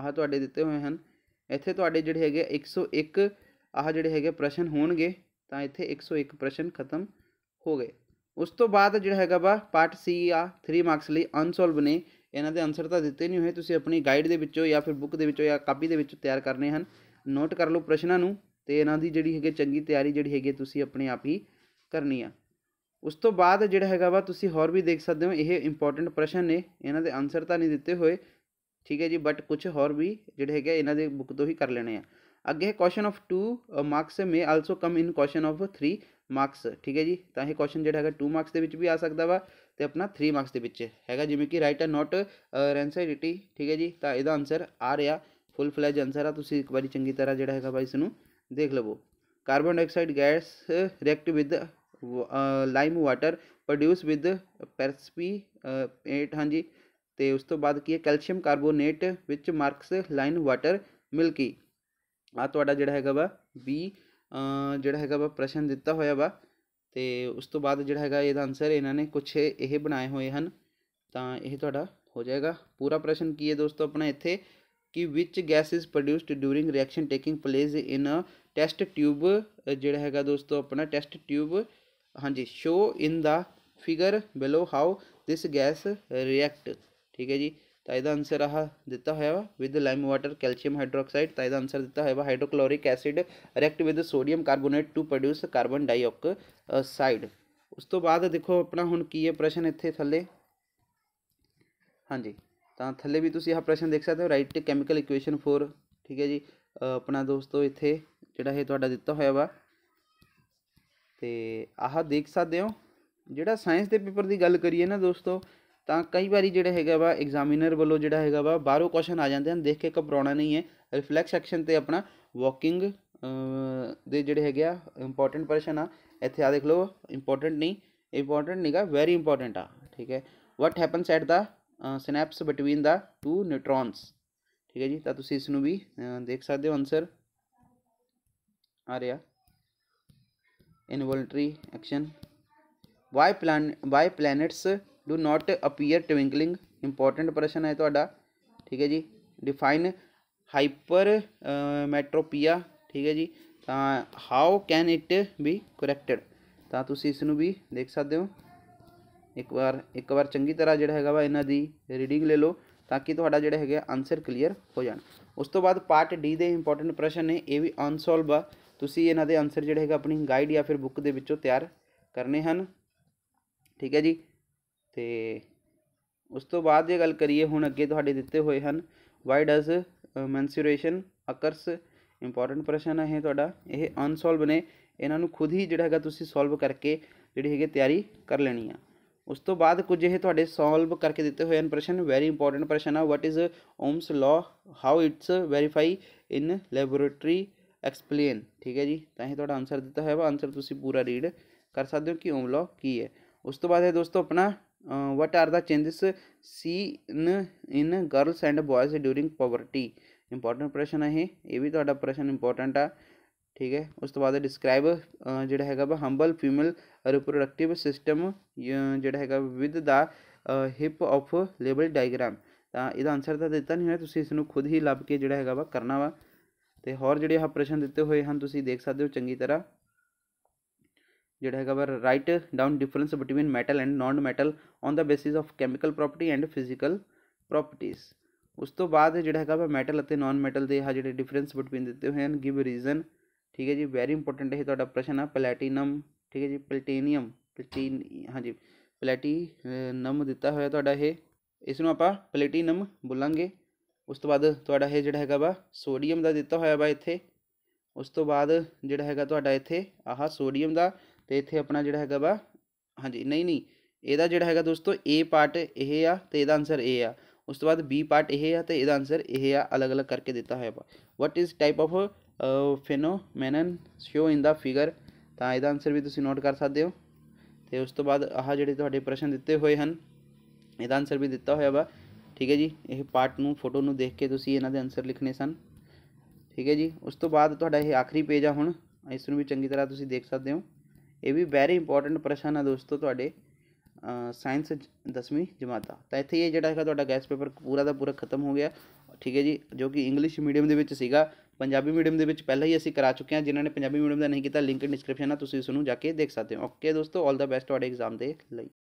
A: ਆਹ ਤੁਹਾਡੇ ਦਿੱਤੇ ਹੋਏ ਹਨ ਇੱਥੇ ਤੁਹਾਡੇ ਜਿਹੜੇ ਹੈਗੇ 101 ਆਹ ਜਿਹੜੇ ਹੈਗੇ ਪ੍ਰਸ਼ਨ ਹੋਣਗੇ ਤਾਂ ਇੱਥੇ 101 ਪ੍ਰਸ਼ਨ ਖਤਮ ਹੋ ਗਏ ਉਸ ਤੋਂ ਬਾਅਦ ਜਿਹੜਾ ਹੈਗਾ ਵਾ ਪਾਰਟ ਸੀ ਆ 3 ਮਾਰਕਸ ਲਈ ਅਨਸੋਲਵ ਨੇ ਇਹਨਾਂ ਦੇ ਆਨਸਰ ਤਾਂ ਦਿੱਤੇ ਨਹੀਂ ਹੋਏ ਤੁਸੀਂ ਆਪਣੀ ਗਾਈਡ ਦੇ ਵਿੱਚੋਂ ਜਾਂ ਫਿਰ ਬੁੱਕ ਦੇ ਵਿੱਚੋਂ ਜਾਂ ਕਾਪੀ ਦੇ ਵਿੱਚੋਂ ਤਿਆਰ ਕਰਨੇ ਹਨ ਨੋਟ ਕਰ ਲਓ ਪ੍ਰਸ਼ਨਾਂ ਨੂੰ ਤੇ ਇਹਨਾਂ ਦੀ ਜਿਹੜੀ ਹੈਗੀ ਚੰਗੀ ਤਿਆਰੀ ਜਿਹੜੀ ਹੈਗੀ ਤੁਸੀਂ ਆਪਣੇ ਆਪ ਹੀ ਕਰਨੀ ਆ ਉਸ ਤੋਂ ਬਾਅਦ ਜਿਹੜਾ ਹੈਗਾ ਵਾ ਤੁਸੀਂ ਹੋਰ ਵੀ ਦੇਖ ਸਕਦੇ ਹੋ ਇਹ ਇੰਪੋਰਟੈਂਟ ਪ੍ਰਸ਼ਨ ਨੇ ਇਹਨਾਂ ਦੇ ਆਨਸਰ ਤਾਂ ਨਹੀਂ ਦਿੱਤੇ ਹੋਏ ਠੀਕ ਹੈ ਜੀ ਬਟ ਕੁਝ ਹੋਰ ਵੀ ਜਿਹੜੇ ਹੈਗੇ ਇਹਨਾਂ ਦੇ ਬੁੱਕ ਤੋਂ ਹੀ ਕਰ ਲੈਣੇ ਆ ਅੱਗੇ question of 2 marks may also come in question of 3 marks ਠੀਕ ਹੈ ਜੀ ਤਾਂ ਇਹ ਕੁਐਸਚਨ ਜਿਹੜਾ ਹੈਗਾ 2 ਮਾਰਕਸ ਦੇ ਵਿੱਚ ਵੀ ਆ ਸਕਦਾ ਵਾ ਤੇ ਆਪਣਾ 3 ਮਾਰਕਸ ਦੇ ਵਿੱਚ ਹੈਗਾ ਜਿਵੇਂ ਕਿ ਰਾਈਟ ਆ ਨਾਟ ਰੈਂਸਿਡਿਟੀ ਠੀਕ ਹੈ ਜੀ ਤਾਂ ਇਹਦਾ ਆਨਸਰ ਆ ਰਿਹਾ ਫੁੱਲ ਫਲੇਜ ਆਨਸਰ ਆ ਤੁਸੀਂ ਇੱਕ ਵਾਰੀ ਚੰਗੀ ਤਰ੍ਹਾਂ ਜਿਹੜਾ ਹੈਗਾ ਬਾਈ ਇਸ ਨੂੰ ਦੇਖ ਲਵੋ carbon dioxide gas react with lime water produce with precipitate हाँ जी तो उस तो बाद की है calcium carbonate which makes lime water milky आडा जोड़ा है वा बी जो है वा प्रश्न दिता हुआ वा तो उस तो बाद जोड़ा है यद आंसर इन्होंने कुछ यह बनाए हुए हैं तो यह थोड़ा हो जाएगा पूरा प्रश्न की है दोस्तों अपना इतने कि which gas is produced during reaction taking place in a test tube जोड़ा है दोस्तों अपना टैसट ट्यूब हाँ जी show in the figure below how this gas react ठीक है जी तो हाँ यह आंसर दिता हुआ है with lime water calcium hydroxide तो यह आंसर हुआ है hydrochloric acid react with sodium carbonate to produce carbon dioxide ਉਸ ਤੋਂ ਬਾਅਦ ਦੇਖੋ ਆਪਣਾ ਹੁਣ ਕੀ ਹੈ ਪ੍ਰਸ਼ਨ ਇੱਥੇ ਥੱਲੇ ਹਾਂਜੀ ਤਾਂ ਥੱਲੇ ਵੀ ਤੁਸੀਂ ਇਹ ਪ੍ਰਸ਼ਨ ਦੇਖ ਸਕਦੇ ਹੋ ਰਾਈਟ ਕੈਮੀਕਲ ਇਕੁਏਸ਼ਨ 4 ਠੀਕ ਹੈ ਜੀ ਆਪਣਾ ਦੋਸਤੋ ਇੱਥੇ ਜਿਹੜਾ ਇਹ ਤੁਹਾਡਾ दिता हुआ वा ਤੇ ਆਹ ਦੇਖ ਸਕਦੇ ਹੋ ਜਿਹੜਾ ਸਾਇੰਸ ਦੇ ਪੇਪਰ ਦੀ ਗੱਲ ਕਰੀਏ ਨਾ ਦੋਸਤੋ ਤਾਂ ਕਈ ਵਾਰੀ ਜਿਹੜਾ ਹੈਗਾ ਵਾ ਐਗਜ਼ਾਮੀਨਰ ਵੱਲੋਂ ਜਿਹੜਾ ਹੈਗਾ ਵਾ ਬਾਹਰੋਂ ਕੁਐਸਚਨ ਆ ਜਾਂਦੇ ਹਨ ਦੇਖ ਕੇ ਘਬਰਾਉਣਾ ਨਹੀਂ ਹੈ ਰਿਫਲੈਕਸ ਐਕਸ਼ਨ ਤੇ ਆਪਣਾ ਵਾਕਿੰਗ ਦੇ ਜਿਹੜੇ ਹੈਗੇ ਆ ਇੰਪੋਰਟੈਂਟ ਪ੍ਰਸ਼ਨ ਆ ਇੱਥੇ ਆ ਦੇਖ ਲਓ ਇੰਪੋਰਟੈਂਟ ਨਹੀਂ ਇੰਪੋਰਟੈਂਟ ਨਹੀਂਗਾ ਵੈਰੀ ਇੰਪੋਰਟੈਂਟ ਆ ਠੀਕ ਹੈ what happens at the synapse between the two neurons ਠੀਕ ਹੈ ਜੀ ਤਾਂ ਤੁਸੀਂ ਇਸ ਨੂੰ ਵੀ ਦੇਖ ਸਕਦੇ ਹੋ ਆਨਸਰ ਆ ਰਿਹਾ involuntary action why plan why planets do not appear twinkling important प्रश्न है थोड़ा ठीक है जी डिफाइन हाइपर मैट्रोपीआ ठीक है जी तो how can it be corrected तो इस भी देख सकते हो एक बार एक बार चंकी तरह जो है वह इन्हों रीडिंग ले लो ताकि थोड़ा जोड़ा है आंसर क्लीयर हो जाए उस तो बाद पार्ट डी दे इंपोर्टेंट प्रश्न ने यह भी अनसोल्व आ ਤੁਸੀਂ ਇਹਨਾਂ ਦੇ ਆਨਸਰ ਜਿਹੜੇ ਹੈਗਾ ਆਪਣੀ ਗਾਈਡ ਜਾਂ ਫਿਰ ਬੁੱਕ ਦੇ ਵਿੱਚੋਂ ਤਿਆਰ ਕਰਨੇ ਹਨ ਠੀਕ ਹੈ ਜੀ ਤੇ ਉਸ ਤੋਂ ਬਾਅਦ ਇਹ ਗੱਲ ਕਰੀਏ ਹੁਣ ਅੱਗੇ ਤੁਹਾਡੇ ਦਿੱਤੇ ਹੋਏ ਹਨ why does menstruation occurs important ਪ੍ਰਸ਼ਨ ਹੈ ਤੁਹਾਡਾ ਇਹ ਅਨਸੋਲਵ ਨੇ ਇਹਨਾਂ ਨੂੰ ਖੁਦ ਹੀ ਜਿਹੜਾ ਹੈਗਾ ਤੁਸੀਂ ਸੋਲਵ ਕਰਕੇ ਜਿਹੜੀ ਹੈਗੇ ਤਿਆਰੀ ਕਰ ਲੈਣੀ ਆ ਉਸ ਤੋਂ ਬਾਅਦ ਕੁਝ ਇਹ ਤੁਹਾਡੇ ਸੋਲਵ ਕਰਕੇ ਦਿੱਤੇ ਹੋਏ ਹਨ ਪ੍ਰਸ਼ਨ ਵੈਰੀ ਇੰਪੋਰਟੈਂਟ ਪ੍ਰਸ਼ਨ ਆ what is Ohm's law how its verify in laboratory explain ठीक है जी तो अं थोड़ा आंसर दिता है वो आंसर तुम पूरा रीड कर सकते हो कि ओम लॉ की है उस तो बाद है दोस्तों अपना what are the changes seen in in girls and boys during puberty important प्रश्न है ये भी थोड़ा प्रश्न इंपोर्टेंट आ ठीक है उस तो बाद डिस्क्राइब जोड़ा है वह हम्बल फीमेल रिप्रोडक्टिव सिस्टम जोड़ा है with the help of label diagram तो यह आंसर तो दिता नहीं है तुम इस खुद ही लभ के जोड़ा है वा करना वा तो होर जोड़े आह प्रश्न दिते हुए हैं तुम देख सकते हो चंकी तरह जोड़ा है write down difference between metal and non metal on the basis of chemical property and physical properties उस तो बाद जोड़ा है मैटल और नॉन मैटल के आज जो डिफरेंस बिटवीन दिते हुए हैं गिव रीजन ठीक है जी वैरी इंपोर्टेंट है थोड़ा प्रश्न है प्लैटीनम ठीक है जी प्लटीनियम प्लटीन हाँ जी प्लैटीनम दिता हुआ थोड़ा ये इसमें आप प्लेटीनम बोलेंगे उस तो बाद तो है जोड़ा है वा सोडियम का दिता हुआ वा इतने उस तो बाद जड़ा है तो इतने आह सोडियम का तो इतने अपना जोड़ा है वा हाँ जी नहीं नहीं जोड़ा है दोस्तों ए पार्ट यह आंसर ए आ उस तो बाद बी पार्ट यह तो यद आंसर यह आ अलग अलग करके दिता हुआ वा what is type of phenomenon show in the figure तो यद आंसर भी तुम नोट कर सकते हो तो उस तो बाद आह जे प्रश्न दिते हुए हैं यद आंसर भी दिता हुआ वा ਠੀਕ ਹੈ ਜੀ ਇਹ ਪਾਰਟ ਨੂੰ ਫੋਟੋ ਨੂੰ ਦੇਖ ਕੇ ਤੁਸੀਂ ਇਹਨਾਂ ਦੇ ਆਨਸਰ ਲਿਖਣੇ ਸਨ ਠੀਕ ਹੈ ਜੀ ਉਸ ਤੋਂ ਬਾਅਦ ਤੁਹਾਡਾ ਇਹ ਆਖਰੀ ਪੇਜ ਆ ਹੁਣ ਇਸ ਨੂੰ ਵੀ ਚੰਗੀ ਤਰ੍ਹਾਂ ਤੁਸੀਂ ਦੇਖ ਸਕਦੇ ਹੋ ਇਹ ਵੀ ਵੈਰੀ ਇੰਪੋਰਟੈਂਟ ਪ੍ਰਸ਼ਨ ਆ ਦੋਸਤੋ ਤੁਹਾਡੇ ਸਾਇੰਸ 10ਵੀਂ ਜਮਾਤ ਦਾ ਤਾਂ ਇੱਥੇ ਇਹ ਜਿਹੜਾ ਹੈਗਾ ਤੁਹਾਡਾ ਗੈਸ ਪੇਪਰ ਪੂਰਾ ਦਾ ਪੂਰਾ ਖਤਮ ਹੋ ਗਿਆ ਠੀਕ ਹੈ ਜੀ ਜੋ ਕਿ ਇੰਗਲਿਸ਼ ਮੀਡੀਅਮ ਦੇ ਵਿੱਚ ਸੀਗਾ ਪੰਜਾਬੀ ਮੀਡੀਅਮ ਦੇ ਵਿੱਚ ਪਹਿਲਾਂ ਹੀ ਅਸੀਂ ਕਰਾ ਚੁੱਕੇ ਹਾਂ ਜਿਨ੍ਹਾਂ ਨੇ ਪੰਜਾਬੀ ਮੀਡੀਅਮ ਦਾ ਨਹੀਂ ਕੀਤਾ ਲਿੰਕ ਡਿਸਕ੍ਰਿਪਸ਼ਨ ਆ ਤੁਸੀਂ ਉਸ ਨੂੰ ਜਾ ਕੇ ਦੇਖ ਸਕਦੇ ਹੋ ਓਕੇ ਦੋਸਤੋ ਆਲ ਦਾ ਬੈਸਟ ਤੁਹਾਡੇ ਐਗਜ਼ਾਮ ਦੇ ਲਈ